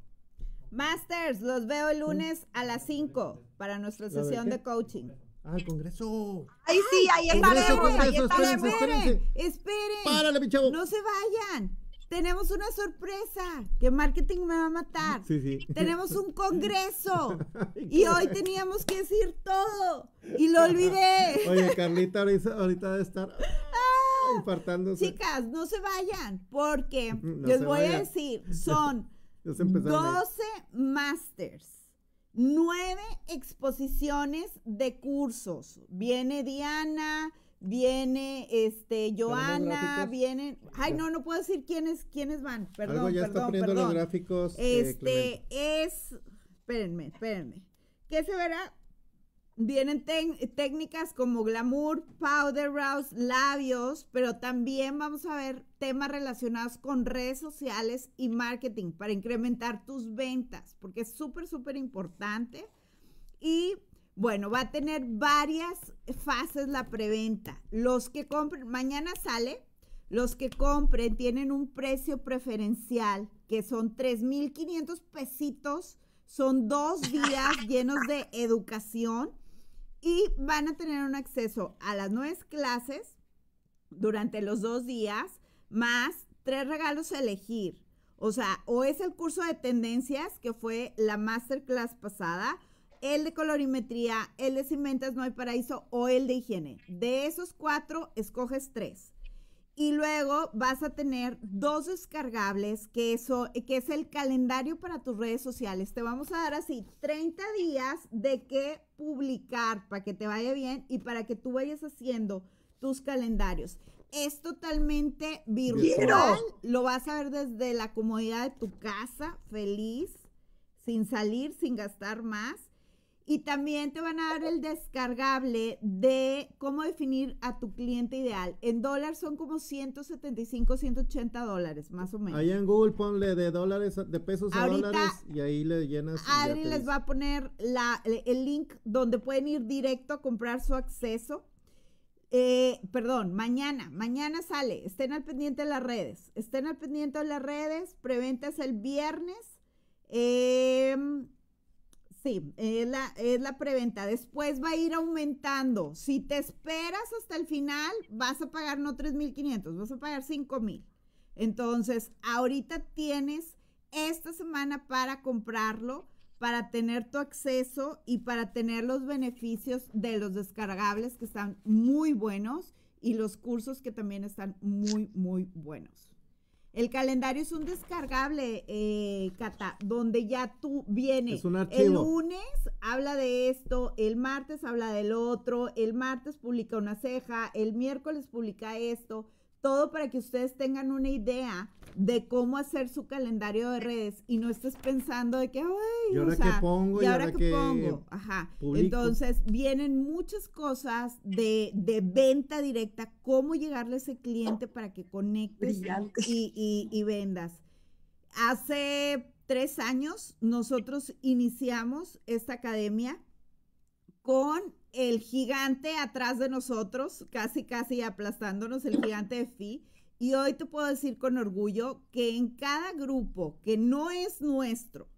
Masters, los veo el lunes a las 5 para nuestra sesión de coaching. ¡Ah, el Congreso. Ay, sí, ahí está! ¡Espérense, Congreso, ahí Espérense, espérense. Párale, No se vayan. Tenemos una sorpresa que marketing me va a matar. Sí, sí. Tenemos un congreso *laughs* y hoy teníamos que decir todo y lo olvidé. Oye, Carlita ahorita, ahorita debe estar ah, infartándose. Chicas, no se vayan porque les voy a decir, *laughs* son 12 masters nueve exposiciones de cursos. Viene Diana, viene este Joana, vienen, ay no, no puedo decir quiénes quiénes van, perdón, ya perdón, está perdón. Los gráficos, eh, este es espérenme, espérenme. ¿Qué se verá? Vienen técnicas como glamour, powder brows, labios, pero también vamos a ver temas relacionados con redes sociales y marketing para incrementar tus ventas, porque es súper, súper importante. Y bueno, va a tener varias fases la preventa. Los que compren, mañana sale, los que compren tienen un precio preferencial que son 3.500 pesitos. Son dos días *laughs* llenos de educación y van a tener un acceso a las nueve clases durante los dos días, más tres regalos a elegir. O sea, o es el curso de tendencias, que fue la masterclass pasada, el de colorimetría, el de cimentas no hay paraíso o el de higiene. De esos cuatro, escoges tres. Y luego vas a tener dos descargables, que, eso, que es el calendario para tus redes sociales. Te vamos a dar así 30 días de qué publicar para que te vaya bien y para que tú vayas haciendo tus calendarios. Es totalmente virtual, lo vas a ver desde la comodidad de tu casa, feliz, sin salir, sin gastar más. Y también te van a dar el descargable de cómo definir a tu cliente ideal. En dólares son como 175, 180 dólares, más o menos. Ahí en Google ponle de dólares, de pesos a dólares y ahí le llenas. Adri les va a poner la, el link donde pueden ir directo a comprar su acceso. Eh, perdón, mañana, mañana sale. Estén al pendiente de las redes. Estén al pendiente de las redes. Preventas el viernes. Eh, Sí, es la, es la preventa. Después va a ir aumentando. Si te esperas hasta el final, vas a pagar no 3.500, vas a pagar 5.000. Entonces, ahorita tienes esta semana para comprarlo, para tener tu acceso y para tener los beneficios de los descargables que están muy buenos y los cursos que también están muy, muy buenos. El calendario es un descargable, eh, Cata, donde ya tú vienes. El lunes habla de esto, el martes habla del otro, el martes publica una ceja, el miércoles publica esto. Todo para que ustedes tengan una idea de cómo hacer su calendario de redes y no estés pensando de que, ay, y ahora pongo, y, ahora, pongo. Ajá. Entonces, vienen muchas cosas de, venta directa, cómo llegarle a ese cliente para que conectes y vendas. Hace tres años nosotros iniciamos esta academia con el gigante atrás de nosotros, casi, casi aplastándonos, el gigante de Fi. Y hoy te puedo decir con orgullo que en cada grupo que no es nuestro,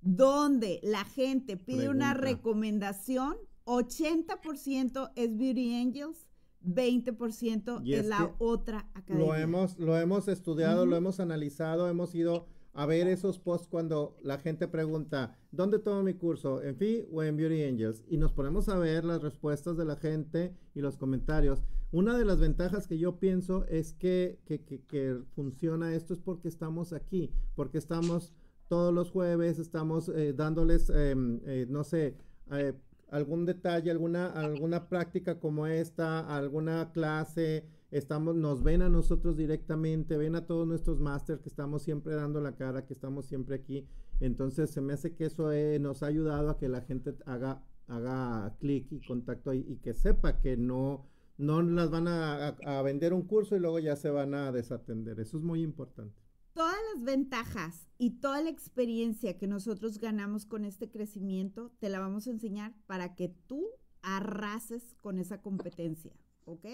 donde la gente pide una recomendación, 80% es Beauty Angels, 20% es, es la otra academia. Lo hemos, lo hemos estudiado, lo hemos analizado, hemos ido a ver esos posts cuando la gente pregunta, ¿dónde tomo mi curso? ¿En FI o en Beauty Angels? Y nos ponemos a ver las respuestas de la gente y los comentarios. Una de las ventajas que yo pienso es que, que, funciona esto es porque estamos aquí, porque estamos todos los jueves, estamos eh, dándoles, em, eh, no sé, eh, algún detalle, alguna, alguna práctica como esta, alguna clase estamos, nos ven a nosotros directamente, ven a todos nuestros máster que estamos siempre dando la cara, que estamos siempre aquí. Entonces se me hace que eso eh, nos ha ayudado a que la gente haga, haga clic y contacto y que sepa que no, no las van a, vender un curso y luego ya se van a desatender. Eso es muy importante todas las ventajas y toda la experiencia que nosotros ganamos con este crecimiento, te la vamos a enseñar para que tú arrases con esa competencia, ¿ok?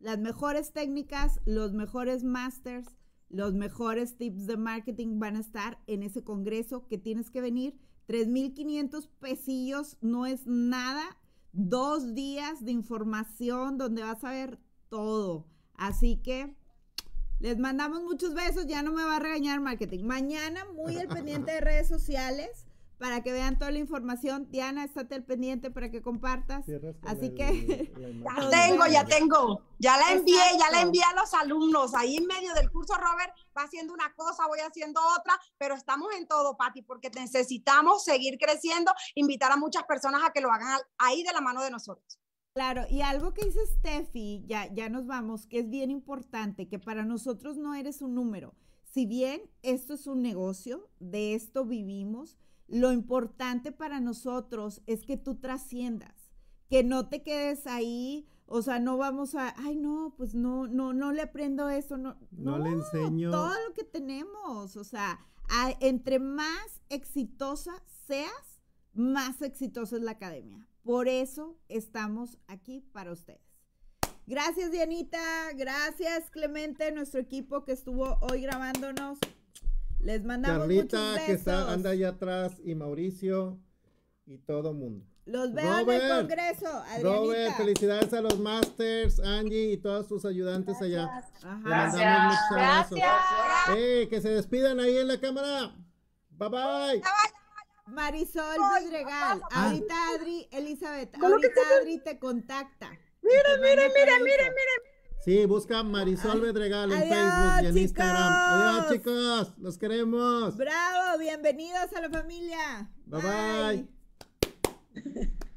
las mejores técnicas, los mejores masters, los mejores tips de marketing van a estar en ese congreso que tienes que venir. 3.500 pesillos no es nada. Dos días de información donde vas a ver todo. Así que les mandamos muchos besos. Ya no me va a regañar marketing. Mañana muy al pendiente de redes sociales para que vean toda la información. Diana, estate al pendiente para que compartas. Así que... *laughs* *laughs* ya tengo, ya tengo. Ya la envié, ya la envié a los alumnos. Ahí en medio del curso, Robert va haciendo una cosa, voy haciendo otra, pero estamos en todo, Patti, porque necesitamos seguir creciendo, invitar a muchas personas a que lo hagan ahí de la mano de nosotros. Claro, y algo que dice Steffi, ya, ya nos vamos, que es bien importante, que para nosotros no eres un número. Si bien esto es un negocio, de esto vivimos, lo importante para nosotros es que tú trasciendas, que no te quedes ahí, o sea, no vamos a, ay, no, pues no, no, no le aprendo eso, no, no, le enseño. Todo lo que tenemos, o sea, entre más exitosa seas, más exitosa es la academia. Por eso estamos aquí para ustedes. Gracias, Dianita. Gracias, Clemente, nuestro equipo que estuvo hoy grabándonos. Les mandamos muchos besos. que anda allá atrás, y Mauricio, y todo mundo. Los veo en el congreso, Adrianita. Robert, felicidades a los masters, Angie y todos sus ayudantes allá. Ajá. Gracias. Gracias. Eh, que se despidan ahí en la cámara. Bye bye. Marisol Vidregal, ahorita Adri, Elizabeth, ahorita Adri te contacta. Miren, miren, miren, miren, miren. Sí, busca Marisol Bedregal en Facebook y en Instagram. Adiós, chicos. Los queremos. Bravo, bienvenidos a la familia. bye. bye. *laughs*